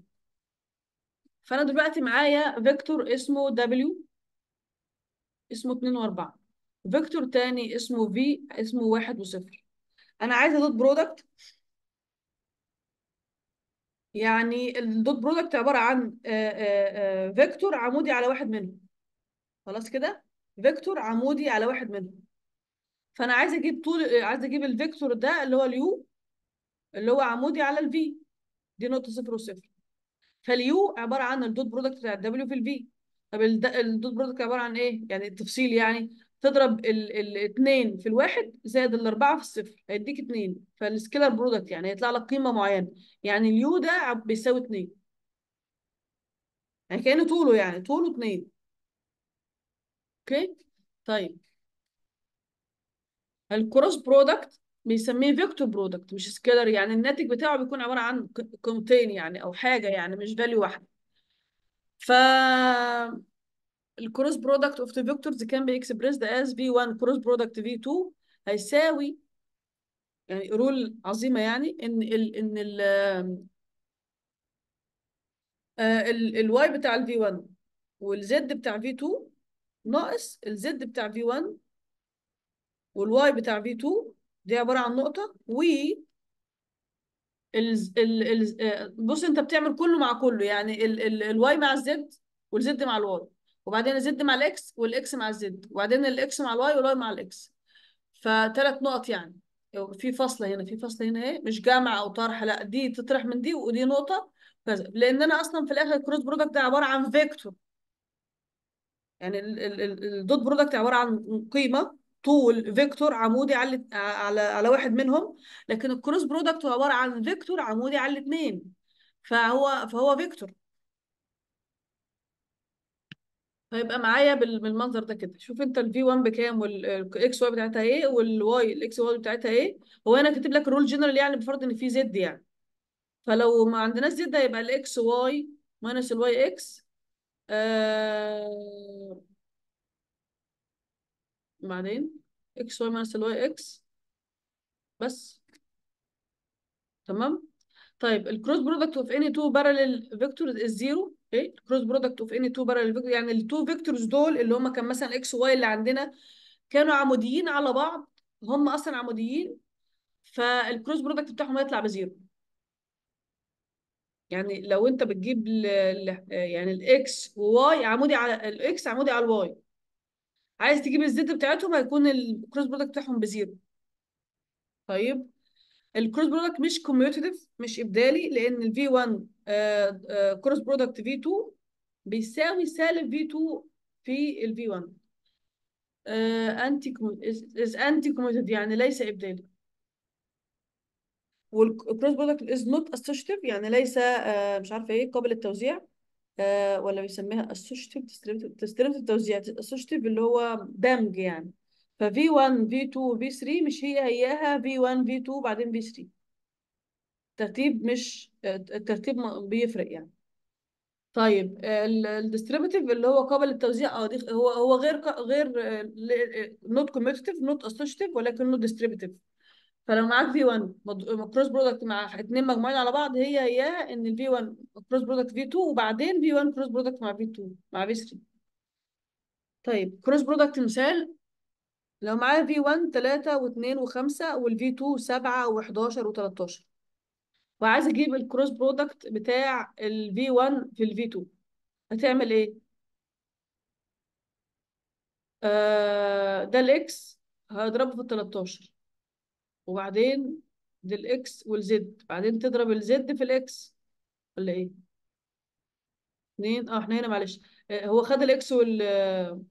فانا دلوقتي معايا فيكتور اسمه دبليو اسمه 2 و4 فيكتور تاني اسمه في اسمه 1 و0 انا عايزه دوت برودكت يعني الدوت برودكت عباره عن فيكتور آه، آه، آه، عمودي على واحد منهم خلاص كده فيكتور عمودي على واحد منهم فانا عايز اجيب طول عايز اجيب الفيكتور ده اللي هو اليو اللي هو عمودي على الفي دي نقطه صفر وصفر فاليو عباره عن الدوت برودكت بتاع الدبليو في الفي طب الدوت برودكت عباره عن ايه يعني التفصيل يعني تضرب الاثنين في الواحد زائد الاربعه في الصفر هيديك اثنين فالسكيلر برودكت يعني هيطلع لك قيمه معينه يعني اليو ده بيساوي اثنين يعني كأنه طوله يعني طوله اثنين اوكي طيب الكروس برودكت بيسميه فيكتور برودكت مش سكيلر يعني الناتج بتاعه بيكون عباره عن قيمتين يعني او حاجه يعني مش فاليو واحده ف الكروس برودكت اوف ذا فيكتورز كان بيكسبريس اكسبريسد اس في 1 كروس برودكت في 2 هيساوي يعني رول عظيمه يعني ان الـ ان ال آه، الواي بتاع الفي 1 والزد بتاع في 2 ناقص الزد بتاع في 1 والواي بتاع في 2 دي عباره عن نقطه و آه، بص انت بتعمل كله مع كله يعني الواي مع الزد والزد مع الواي وبعدين الزد مع الاكس والاكس مع الزد وبعدين الاكس مع الواي والواي مع الاكس فثلاث نقط يعني في فصل هنا في فصل هنا ايه مش جامعه او طرح لا دي تطرح من دي ودي نقطه كذا لان انا اصلا في الاخر الكروس برودكت ده عباره عن فيكتور يعني الدوت برودكت عباره عن قيمه طول فيكتور عمودي على على على واحد منهم لكن الكروس برودكت هو عباره عن فيكتور عمودي على الاثنين فهو فهو فيكتور هيبقى معايا بالمنظر ده كده شوف انت الفي 1 بكام والاكس واي بتاعتها ايه والواي الاكس واي بتاعتها ايه هو انا كاتب لك رول جنرال يعني بفرض ان في زد يعني فلو ما عندناش زد هيبقى الاكس واي ماينس الواي اكس آه، بعدين اكس واي ماينس الواي اكس بس تمام طيب الكروس برودكت اوف اني تو بارلل vectors از زيرو اوكي الكروس برودكت اوف اني تو بارل فيكتور يعني التو فيكتورز دول اللي هم كان مثلا اكس واي اللي عندنا كانوا عموديين على بعض هم اصلا عموديين فالكروس برودكت بتاعهم هيطلع بزيرو يعني لو انت بتجيب الـ الـ يعني الاكس وواي عمودي على الاكس عمودي على الواي عايز تجيب الزد بتاعتهم هيكون الكروس برودكت بتاعهم بزيرو طيب الكروس برودكت مش كوميوتيف مش ابدالي لان الفي 1 كروس برودكت في 2 بيساوي سالب في 2 في ال في 1 انتي از انتي كوميتد يعني ليس ابدالي والكروس برودكت از نوت اسوشيتيف يعني ليس آه، مش عارفه ايه قابل للتوزيع آه، ولا بيسميها اسوشيتيف تستلم التوزيع اسوشيتيف اللي هو دمج يعني ف V1 V2 V3 مش هي هياها V1 V2 بعدين V3 ترتيب مش الترتيب بيفرق يعني طيب الديستريبيتيف اللي هو قابل للتوزيع اه هو هو غير غير نوت كوميتيف نوت اسوشيتيف ولكنه ديستريبيتيف فلو معاك في 1 كروس برودكت مع اثنين مجموعين على بعض هي يا ان الفي 1 كروس برودكت في 2 وبعدين في 1 كروس برودكت مع في 2 مع في 3 طيب كروس برودكت مثال لو معايا في 1 3 و2 و5 والفي 2 7 و11 و13 وعايز اجيب الكروس برودكت بتاع v 1 في v 2 هتعمل ايه آه ده X هضربه في ال 13 وبعدين ده X وال Z بعدين تضرب Z في X ولا ايه اتنين اه احنا هنا معلش آه هو خد X وال آه،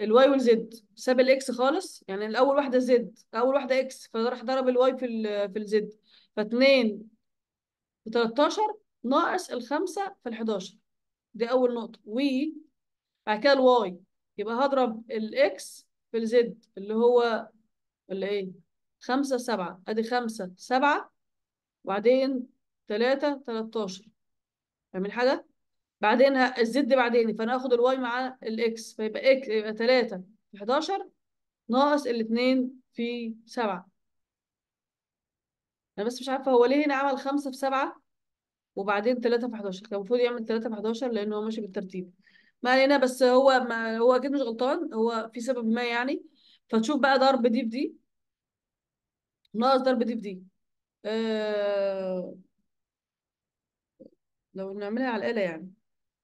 وال Z ساب X خالص يعني الاول واحده زد اول واحده X فراح ضرب Y في ال آه، في Z فاتنين و13 ناقص الخمسة في ال11 دي أول نقطة و بعد كده الواي يبقى هضرب الإكس في الزد اللي هو ولا إيه؟ خمسة سبعة أدي خمسة سبعة وبعدين تلاتة تلاتاشر فاهمين حاجة؟ بعدين الزد بعدين فأنا آخد الواي مع الإكس فيبقى إكس يبقى تلاتة في حداشر ناقص الاتنين في سبعة انا بس مش عارفه هو ليه هنا عمل خمسة في سبعة وبعدين ثلاثة في 11 كان المفروض يعمل ثلاثة في 11 لان هو ماشي بالترتيب ما علينا بس هو ما هو اكيد مش غلطان هو في سبب ما يعني فتشوف بقى ضرب دي في دي ناقص ضرب دي في دي آه، لو نعملها على الآلة يعني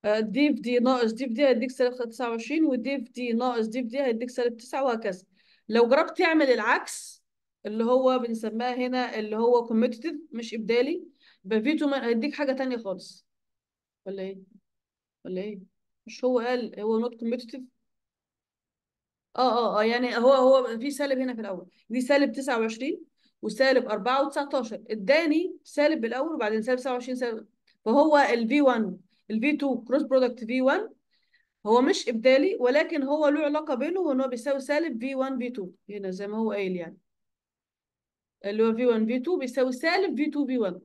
آه، دي في دي ناقص دي في دي هيديك سالب 29 ودي في دي ناقص دي في دي هيديك سالب 9 وهكذا لو جربت تعمل العكس اللي هو بنسميها هنا اللي هو كومبيتيتيف مش ابدالي بفيتو ما هيديك حاجه تانية خالص ولا ايه ولا ايه مش هو قال هو نوت كومبيتيتيف اه اه اه يعني هو هو في سالب هنا في الاول دي سالب 29 وسالب 4 و19 اداني سالب بالاول وبعدين سالب 27 سالب فهو الفي 1 الفي 2 كروس برودكت في 1 هو مش ابدالي ولكن هو له علاقه بينه وان هو بيساوي سالب في 1 في 2 هنا زي ما هو قايل يعني اللي هو في 1 في 2 بيساوي سالب في 2 في 1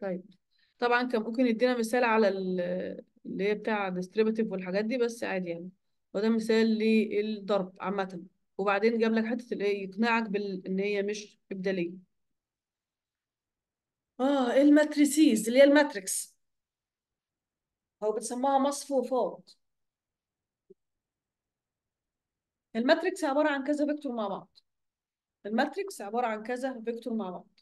طيب طبعا كان ممكن يدينا مثال على اللي هي بتاع ديستريبتيف والحاجات دي بس عادي يعني وده مثال للضرب عامة وبعدين جاب لك حتة الايه يقنعك بال... ان هي مش إبدالية اه الماتريسيز اللي هي الماتريكس او بتسموها مصفوفات الماتريكس عبارة عن كذا فيكتور مع بعض الماتريكس عبارة عن كذا فيكتور مع بعض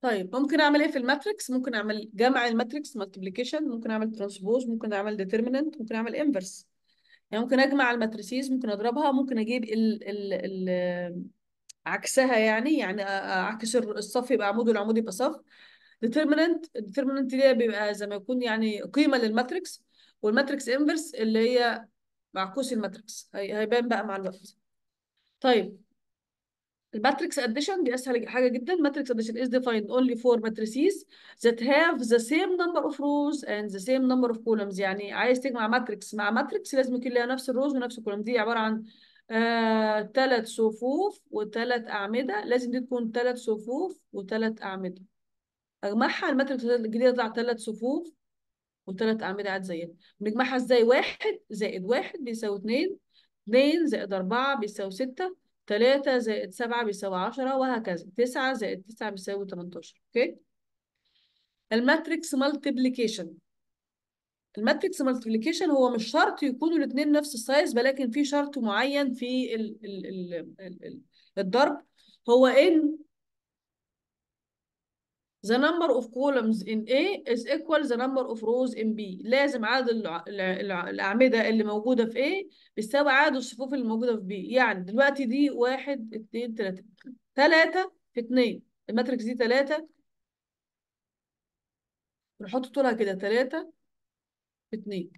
طيب ممكن اعمل ايه في الماتريكس ممكن اعمل جمع الماتريكس مالتيبليكيشن ممكن اعمل ترانسبوز ممكن اعمل ديترميننت ممكن اعمل انفرس يعني ممكن اجمع الماتريسيز ممكن اضربها ممكن اجيب ال ال ال عكسها يعني يعني اعكس الصف يبقى عمود والعمود يبقى صف ديترميننت الديترميننت دي بيبقى زي ما يكون يعني قيمه للماتريكس والماتريكس انفرس اللي هي معكوس الماتريكس هيبان بقى مع الوقت طيب الماتريكس اديشن دي اسهل حاجه جدا ماتريكس اديشن از ديفايند اونلي فور ماتريسيز ذات هاف ذا سيم نمبر اوف روز اند ذا سيم نمبر اوف كولومز يعني عايز تجمع ماتريكس مع ماتريكس لازم يكون ليها نفس الروز ونفس الكولوم دي عباره عن ثلاث آه صفوف وثلاث اعمده لازم دي تكون ثلاث صفوف وثلاث اعمده اجمعها الماتريكس الجديده تطلع ثلاث صفوف والثلاث أعمدة زيها بنجمعها ازاي واحد زائد واحد بيساوي اتنين اتنين زائد أربعة بيساوي ستة تلاتة زائد سبعة بيساوي عشرة وهكذا تسعة زائد تسعة بيساوي تمنتاشر اوكي الماتريكس مالتيبليكيشن الماتريكس مالتيبليكيشن هو مش شرط يكونوا الاتنين نفس السايز ولكن في شرط معين في ال ال ال ال الضرب هو ان The number of columns in A is equal the number of rows in B. لازم عدد الأعمدة اللي موجودة في A بيساوي عدد الصفوف اللي موجودة في B. يعني دلوقتي دي واحد اتنين تلاتة. تلاتة في اتنين. الماتريكس دي تلاتة. نحط طولها كده تلاتة في اتنين.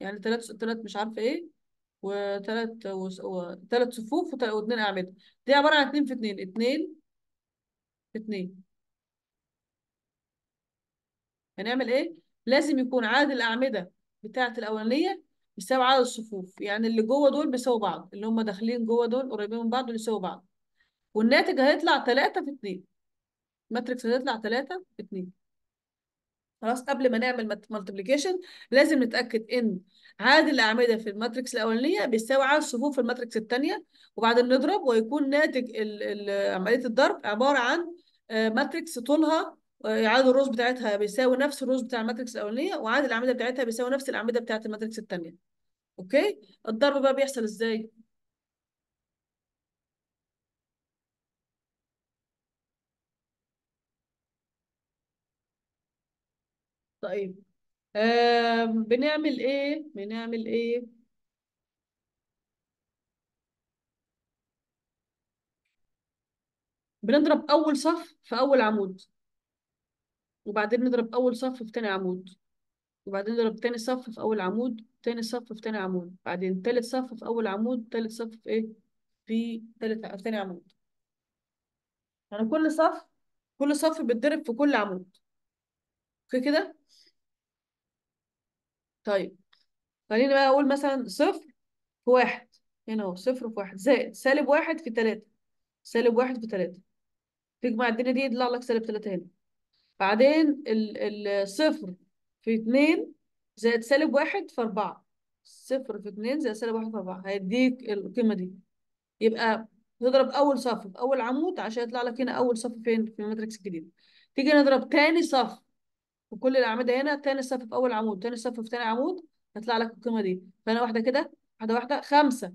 يعني تلات تلات مش عارفة ايه وتلات وتلات صفوف واتنين أعمدة. دي عبارة عن اتنين في اتنين. اتنين في هنعمل ايه لازم يكون عدد الاعمده بتاعه الاولانيه بيساوي عدد الصفوف يعني اللي جوه دول بيساووا بعض اللي هم داخلين جوه دول قريبين من بعض دول بعض والناتج هيطلع 3 في 2 ماتريكس هيطلع 3 في 2 خلاص قبل ما نعمل مالتيبليكيشن لازم نتاكد ان عدد الاعمده في الماتريكس الاولانيه بيساوي عدد الصفوف في الماتريكس الثانيه وبعدين نضرب ويكون ناتج عمليه الضرب عباره عن ماتريكس آه، طولها آه، عدد الروز بتاعتها بيساوي نفس الروز بتاع الماتريكس الاولانيه وعدد الاعمده بتاعتها بيساوي نفس الاعمده بتاعت الماتريكس الثانيه اوكي الضرب بقى بيحصل ازاي طيب آه بنعمل ايه بنعمل ايه بنضرب أول صف في أول عمود وبعدين نضرب أول صف في تاني عمود وبعدين نضرب تاني صف في أول عمود تاني صف في تاني عمود بعدين تالت صف في أول عمود تالت صف في إيه؟ في تالت في تاني عمود يعني كل صف كل صف بيتضرب في كل عمود اوكي كده طيب خليني بقى اقول مثلا صفر في واحد هنا اهو صفر في واحد زائد سالب واحد في تلاتة سالب واحد في تلاتة تجمع الدنيا دي يطلع لك سالب 3 هنا بعدين الصفر في 2 زائد سالب 1 في 4 صفر في 2 زائد سالب 1 في 4 هيديك القيمه دي يبقى نضرب اول صف في اول عمود عشان يطلع لك هنا اول صف فين في الماتريكس الجديد تيجي نضرب تاني صف في كل الاعمده هنا تاني صف في اول عمود تاني صف في تاني عمود هيطلع لك القيمه دي فانا واحده كده واحده واحده خمسة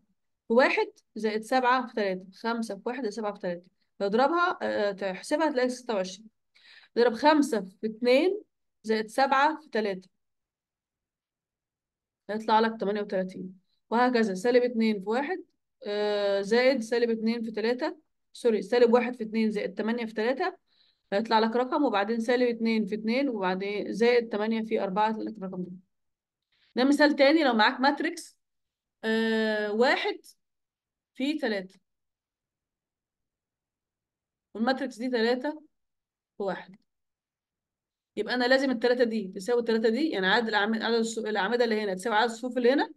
في واحد زائد سبعة في تلاتة خمسة في واحد زائد سبعة في تلاتة نضربها آه، تحسبها تلاقي 26 نضرب 5 في 2 زائد 7 في 3 هيطلع لك 38 وهكذا سالب 2 في 1 آه، زائد سالب 2 في 3 سوري سالب 1 في 2 زائد 8 في 3 هيطلع لك رقم وبعدين سالب 2 في 2 وبعدين زائد 8 في 4 هيطلع لك الرقم ده ده مثال تاني لو معاك ماتريكس آه واحد في تلاتة والماتريكس دي 3 في 1 يبقى انا لازم التلاتة دي تساوي التلاتة دي يعني عدد الأعمدة عدد الاعمده اللي هنا تساوي عدد الصفوف اللي هنا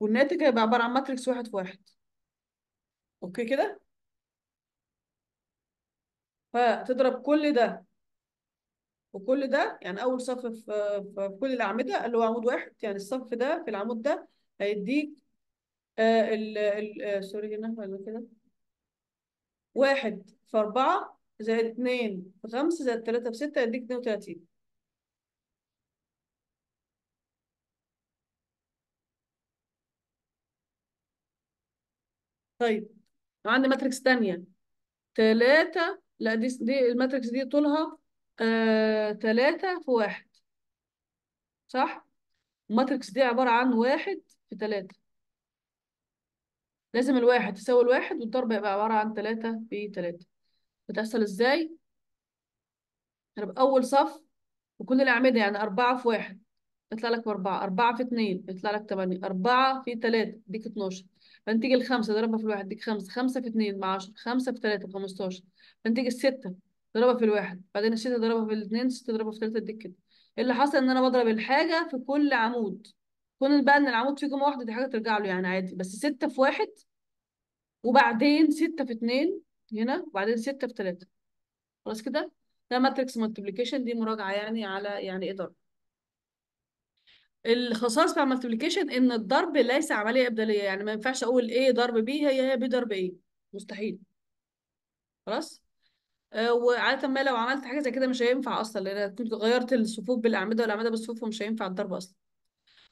والناتج هيبقى عباره عن ماتريكس واحد في واحد اوكي كده فتضرب كل ده وكل ده يعني اول صف في كل الاعمده اللي هو عمود واحد يعني الصف ده في العمود ده هيديك آه ال ال آه سوري هنا كده واحد في 4 زائد 2 في 5 زائد 3 في 6 يديك 32 طيب عندي ماتريكس تانية 3 لا دي دي الماتريكس دي طولها آه في واحد صح؟ الماتريكس دي عبارة عن واحد في 3 لازم الواحد يساوي الواحد والضرب يبقى عبارة عن 3 في 3 بتحصل ازاي أنا اول صف وكل الاعمده يعني أربعة في واحد يطلع لك أربعة أربعة في اتنين يطلع لك تمانية أربعة في تلاتة ديك اتناشر فنتيجي الخمسة ضربها في الواحد ديك خمسة خمسة في اتنين عشر، خمسة في تلاتة بخمستاشر فنتيجي الستة ضربها في الواحد بعدين الستة ضربها في الاتنين ستة ضربها في تلاتة اديك كده إيه اللي حصل ان انا بضرب الحاجة في كل عمود كون بقى ان العمود فيه كومة واحدة دي حاجة ترجع له يعني عادي بس ستة في واحد وبعدين ستة في اتنين هنا وبعدين 6 في 3 خلاص كده ده ماتريكس مالتيبليكيشن دي مراجعه يعني على يعني ايه ضرب الخصائص بتاع المالتيبليكيشن ان الضرب ليس عمليه ابداليه يعني ما ينفعش اقول ايه ضرب ب هي هي ب ضرب ايه مستحيل خلاص آه، وعاده ما لو عملت حاجه زي كده مش هينفع اصلا لان كنت غيرت الصفوف بالاعمده والاعمده بالصفوف ومش هينفع الضرب اصلا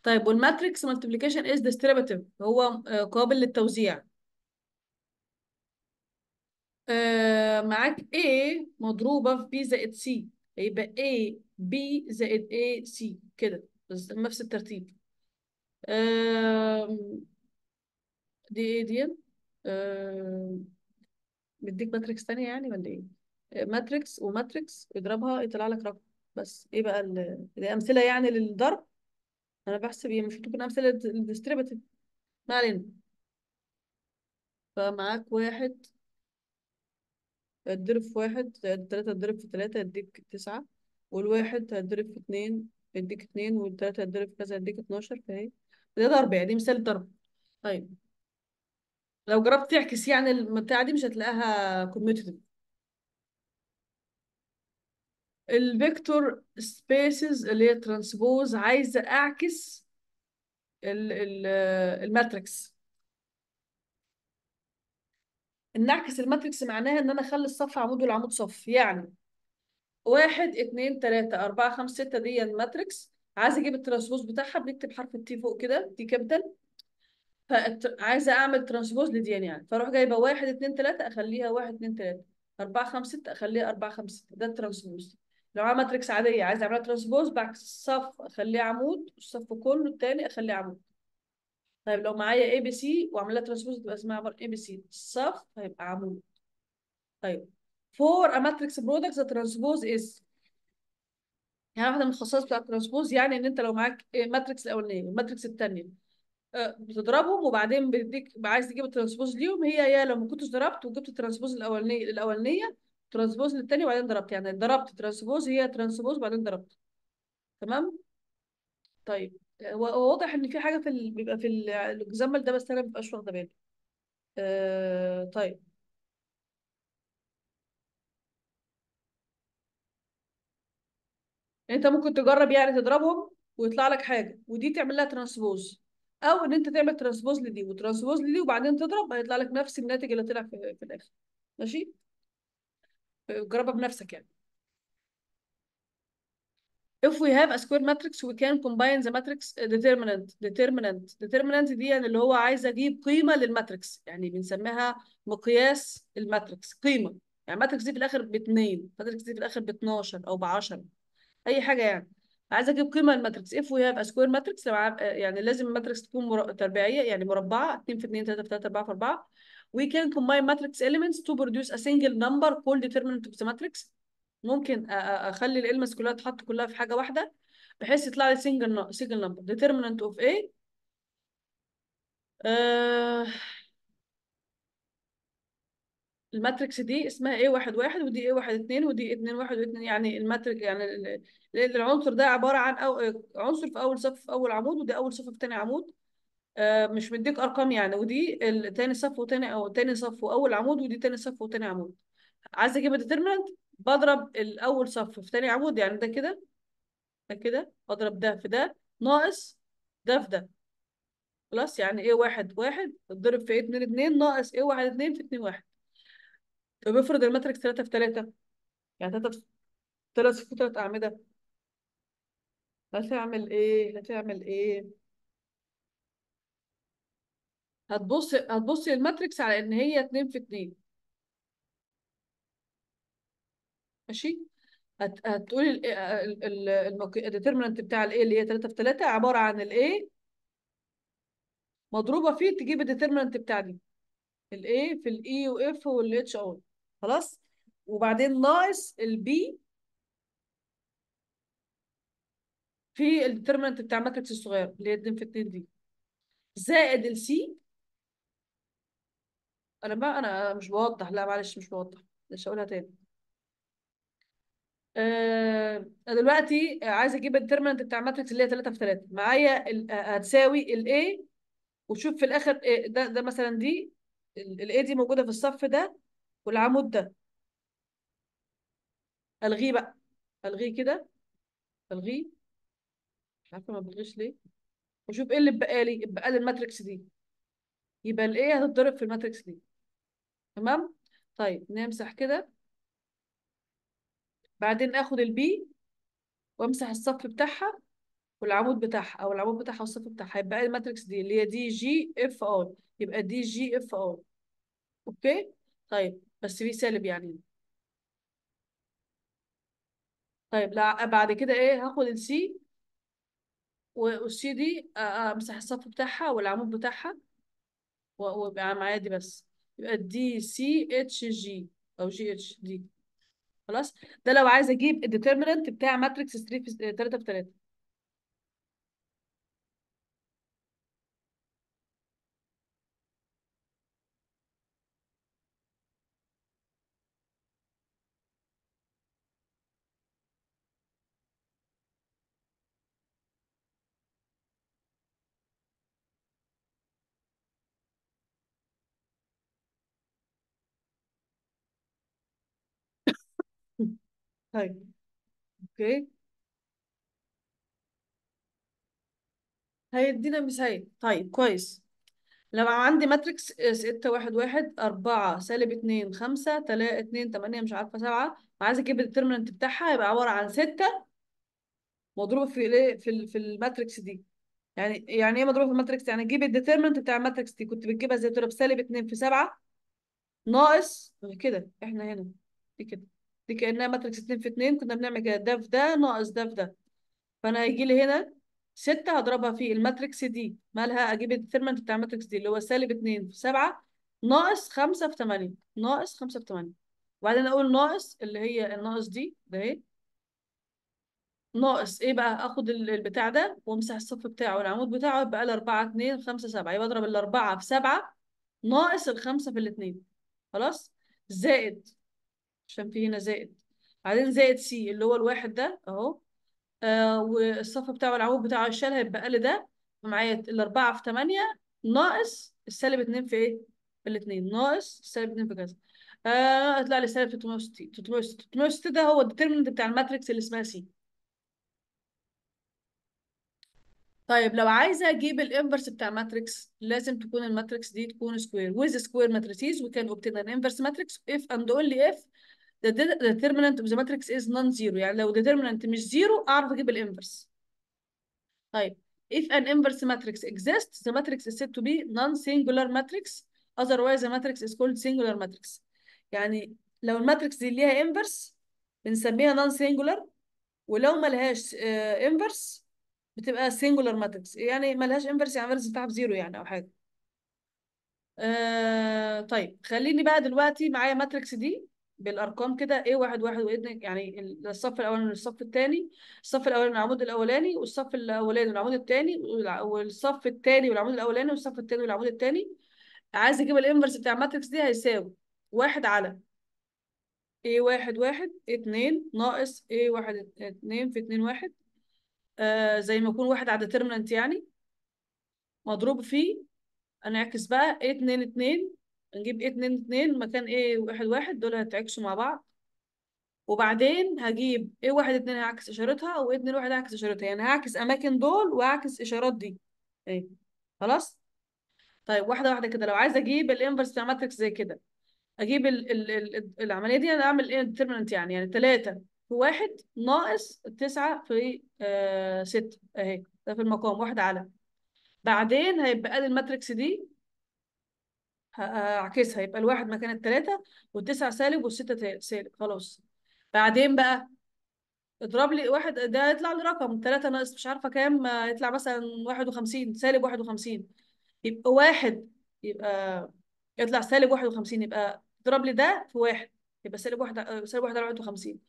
طيب والماتريكس مالتيبليكيشن از ديستريبيتيف هو آه، قابل للتوزيع آه، معاك A مضروبة في B زائد C يبقى A B زائد A C كده بس نفس الترتيب دي ايه دي مديك ماتريكس تانية يعني ولا ايه ماتريكس آه، وماتريكس اضربها يطلع لك رقم بس ايه بقى ال... دي امثله يعني للضرب انا بحسب هي يعني مش تكون امثله للديستريبيتيف ما علينا فمعاك واحد هتضرب في واحد تلاتة هتضرب في تلاتة يديك تسعة والواحد هتضرب في اتنين يديك اتنين والتلاتة هتضرب في كذا يديك اتناشر فهي ده ضرب يعني دي مثال ضرب طيب لو جربت تعكس يعني المتاعة دي مش هتلاقيها كوميوتيتيف الفيكتور سبيسز اللي هي ترانسبوز عايزة أعكس الماتريكس نعكس الماتريكس معناها ان انا اخلي الصف عمود والعمود صف يعني واحد اتنين تلاتة أربعة خمسة ستة دي الماتريكس عايزة أجيب الترانسبوز بتاعها بنكتب حرف التي فوق كده دي كابيتال فعايزة أعمل ترانسبوز لديان يعني فأروح جايبة واحد اتنين تلاتة أخليها واحد اتنين تلاتة أربعة خمسة ستة أخليها أربعة خمسة ستة ده الترانسبوز لو عامل ماتريكس عادية عايزة أعملها ترانسبوز بعكس الصف أخليه عمود والصف كله التاني أخليه عمود طيب لو معايا اي بي سي وعامله ترانسبوز تبقى اسمها عباره اي بي سي صف هيبقى عمود طيب فور ا ماتريكس برودكت the ترانسبوز از يعني واحده من الخصائص بتاعه الترانسبوز يعني ان انت لو معاك ماتريكس الاولانيه والماتريكس الثانيه آه، بتضربهم وبعدين بيديك عايز تجيب الترانسبوز ليهم هي يا لو ما كنتش ضربت وجبت الترانسبوز الاولانيه الاولانيه ترانسبوز للثانيه وبعدين ضربت يعني ضربت ترانسبوز هي ترانسبوز وبعدين ضربت تمام طيب واضح ان في حاجه في ال... بيبقى في الاكزامبل ده بس انا مبقاش واخده بالي آه طيب انت ممكن تجرب يعني تضربهم ويطلع لك حاجه ودي تعمل لها ترانسبوز او ان انت تعمل ترانسبوز لدي وترانسبوز لدي وبعدين تضرب هيطلع لك نفس الناتج اللي طلع في, في الاخر ماشي جربها بنفسك يعني if we have a square matrix we can combine the matrix uh, determinant determinant determinant دي يعني اللي هو عايز اجيب قيمه للماتريكس يعني بنسميها مقياس الماتريكس قيمه يعني الماتريكس دي في الاخر ب2 الماتريكس دي في الاخر ب 12 او ب 10 اي حاجه يعني عايز اجيب قيمه للماتريكس if we have a square matrix آه، يعني لازم الماتريكس تكون تربيعيه يعني مربعه 2 في 2 3 في 3 4 في 4 we can combine matrix elements to produce a single number called determinant of the matrix ممكن اخلي الالمس كلها تتحط كلها في حاجه واحده بحيث يطلع لي سنجل سنجل نمبر ديترمينانت اوف ايه الماتريكس دي اسمها ايه واحد واحد ودي ايه واحد اثنين ودي اثنين واحد واتنين يعني الماتريك يعني العنصر ده عبارة عن أو عنصر في أول صف في أول عمود ودي أول صف في ثاني عمود آه، مش مديك أرقام يعني ودي ثاني صف وثاني أو ثاني صف وأول عمود ودي ثاني صف وثاني عمود عايز أجيب الديترمنت بضرب الاول صف في تاني عمود يعني ده كده ده كده بضرب ده في ده ناقص ده في ده خلاص يعني ايه واحد واحد اتضرب في ايه اتنين اتنين ناقص ايه واحد اتنين في اتنين واحد طب افرض الماتريكس تلاتة في تلاتة يعني تلاتة في تلات صفوف تلات أعمدة هتعمل ايه هتعمل ايه هتبص هتبص للماتريكس على ان هي اتنين في اتنين ماشي هتقولي الديترمنت آه، بتاع الايه اللي هي 3 في 3 عباره عن الايه مضروبه فيه تجيب الديترمنت بتاع دي الايه في الاي e واف والاتش اول خلاص وبعدين ناقص البي في الديترمنت بتاع الماتريكس الصغير اللي هي 2 في 2 دي زائد السي انا ما انا مش بوضح لا معلش مش بوضح مش هقولها تاني آه دلوقتي عايز اجيب الديترمنت بتاع ماتريكس اللي هي 3 في 3 معايا آه، هتساوي الاي وتشوف في الاخر آه، ده ده مثلا دي الاي دي موجوده في الصف ده والعمود ده الغيه بقى الغيه كده الغيه مش عارفه ما بلغيش ليه وشوف ايه اللي اتبقى آه، لي اتبقى لي الماتريكس دي يبقى A هتتضرب في الماتريكس دي تمام طيب نمسح كده بعدين اخد البي وامسح الصف بتاعها والعمود بتاعها او العمود بتاعها والصف بتاعها ايه الماتريكس دي اللي هي دي جي اف ار يبقى دي جي اف ار اوكي طيب بس في سالب يعني طيب لا بعد كده ايه هاخد السي والسي دي امسح الصف بتاعها والعمود بتاعها ويبقى معايا دي بس يبقى دي سي اتش جي او جي اتش دي خلاص ده لو عايز اجيب الديترمننت بتاع ماتريكس 3 في 3 في 3 طيب اوكي هيدينا طيب، مثال طيب كويس لو عندي ماتريكس إيه، ستة واحد واحد أربعة سالب اتنين خمسة تلاتة اتنين تمانية مش عارفة سبعة وعايزة أجيب الديترمنت بتاعها يبقى عبارة عن ستة مضروبة في إيه في في الماتريكس دي يعني يعني ايه مضروبة في الماتريكس يعني أجيب الديترمنت بتاع الماتريكس دي كنت بتجيبها زي تقول سالب اتنين في سبعة ناقص كده احنا هنا دي كده دي كانها ماتريكس 2 في 2 كنا بنعمل كده ده في ده ناقص ده في ده فانا هيجي لي هنا 6 هضربها في الماتريكس دي مالها اجيب الديترمنت بتاع الماتريكس دي اللي هو سالب 2 في 7 ناقص 5 في 8 ناقص 5 في 8 وبعدين اقول ناقص اللي هي الناقص دي ده اهي ناقص ايه بقى اخد البتاع ده وامسح الصف بتاعه والعمود بتاعه يبقى ال 4 2 5 7 يبقى اضرب ال 4 في 7 ناقص ال 5 في الاثنين خلاص زائد عشان في هنا زائد بعدين زائد سي اللي هو الواحد ده اهو آه والصف بتاعه العمود بتاعه الشال هيبقى ال ده معايا الأربعة في 8 ناقص السالب اتنين في ايه؟ في الاتنين ناقص السالب اتنين في كذا آه لي سالب 360 360 360 ده هو الديترمنت بتاع الماتريكس اللي اسمها سي طيب لو عايزه اجيب الانفرس بتاع ماتريكس لازم تكون الماتريكس دي تكون سكوير ويز سكوير ماتريسيز وكان اوبتينا الانفرس انفرس ماتريكس اف اند اونلي اف the determinant of the matrix is non-zero يعني لو determinant مش zero أعرف أجيب الإنفرس طيب if an inverse matrix exists the matrix is said to be non-singular matrix otherwise the matrix is called singular matrix يعني لو الماتريكس دي ليها انفرس بنسميها نون singular ولو ما لهاش انفرس آه، بتبقى singular ماتريكس يعني ما لهاش انفرس يعني انفرس بتاعها بزيرو يعني او حاجه آه طيب خليني بقى دلوقتي معايا ماتريكس دي بالارقام كده ايه واحد واحد وايه يعني الصف الاول من الصف الثاني الصف الاول من العمود الاولاني والصف الاولاني من العمود الثاني والصف الثاني والعمود الاولاني والصف الثاني والعمود الثاني عايز اجيب الانفرس بتاع الماتريكس دي هيساوي واحد على ايه واحد واحد اتنين ناقص ايه واحد اتنين في اتنين واحد آه زي ما يكون واحد على ديترمنانت يعني مضروب فيه انعكس بقى ايه اتنين اتنين نجيب ايه اتنين اتنين مكان ايه واحد واحد دول هيتعكسوا مع بعض وبعدين هجيب ايه واحد اتنين هعكس اشارتها وايه اتنين واحد هعكس اشارتها يعني هعكس اماكن دول وهعكس اشارات دي ايه خلاص طيب واحده واحده كده لو عايزه اجيب الانفرس بتاع ماتريكس زي كده اجيب الـ الـ الـ العمليه دي انا اعمل ايه ديترمنت يعني يعني تلاتة في واحد ناقص تسعة في آه ستة اهي ده في المقام واحد على بعدين هيبقى ادي الماتريكس دي هعكسها يبقى الواحد مكان التلاتة والتسعة سالب والستة سالب خلاص بعدين بقى اضرب لي واحد ده يطلع لي رقم تلاتة ناقص مش عارفة كام يطلع مثلا واحد وخمسين سالب واحد وخمسين يبقى واحد يبقى يطلع سالب واحد وخمسين يبقى اضرب لي ده في واحد يبقى سالب واحد سالب واحد على واحد وخمسين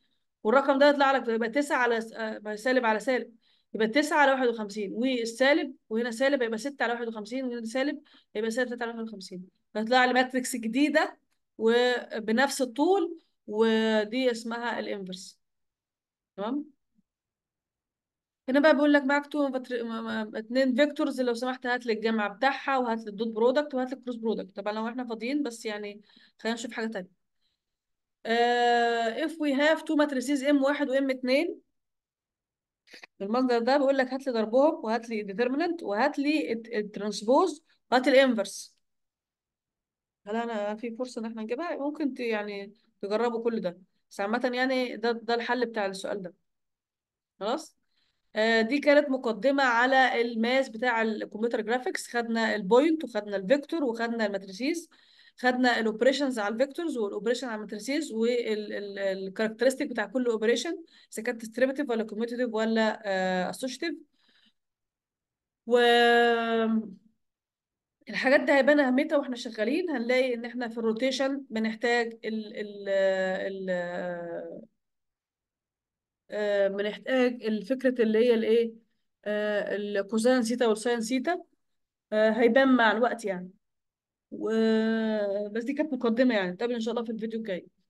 والرقم ده يطلع لك يبقى تسعة على آه، سالب على سالب يبقى 9 على 51 والسالب وهنا سالب هيبقى 6 على 51 وهنا سالب هيبقى سالب 3 على 51 فهتطلع لي ماتريكس جديده وبنفس الطول ودي اسمها الانفرس تمام هنا بقى بيقول لك معاك تو اتنين فيكتورز لو سمحت هات لي الجمع بتاعها وهات لي الدوت برودكت وهات لي الكروس برودكت طبعا لو احنا فاضيين بس يعني خلينا نشوف حاجه ثانيه uh, آه، if we have two matrices m1 و m2 المصدر ده بيقول لك هات لي ضربهم وهات لي الديترمينانت وهات لي الترانسبوز وهات الانفرس هل انا في فرصه ان احنا نجيبها ممكن يعني تجربوا كل ده بس عامه يعني ده ده الحل بتاع السؤال ده خلاص آه دي كانت مقدمه على الماس بتاع الكمبيوتر جرافيكس خدنا البوينت وخدنا الفيكتور وخدنا الماتريسيز خدنا الاوبريشنز على الفيكتورز والاوبريشن على الماتريسيز والكاركترستيك بتاع كل اوبريشن اذا كانت ديستريبيتيف ولا كوميتيتيف ولا اسوشيتيف آه، و الحاجات دي هيبان اهميتها واحنا شغالين هنلاقي ان احنا في الروتيشن بنحتاج ال ال ال آه، بنحتاج الفكرة اللي هي الايه الكوزان سيتا والساين سيتا هيبان مع الوقت يعني وبس بس دي كانت مقدمه يعني نتقابل ان شاء الله في الفيديو الجاي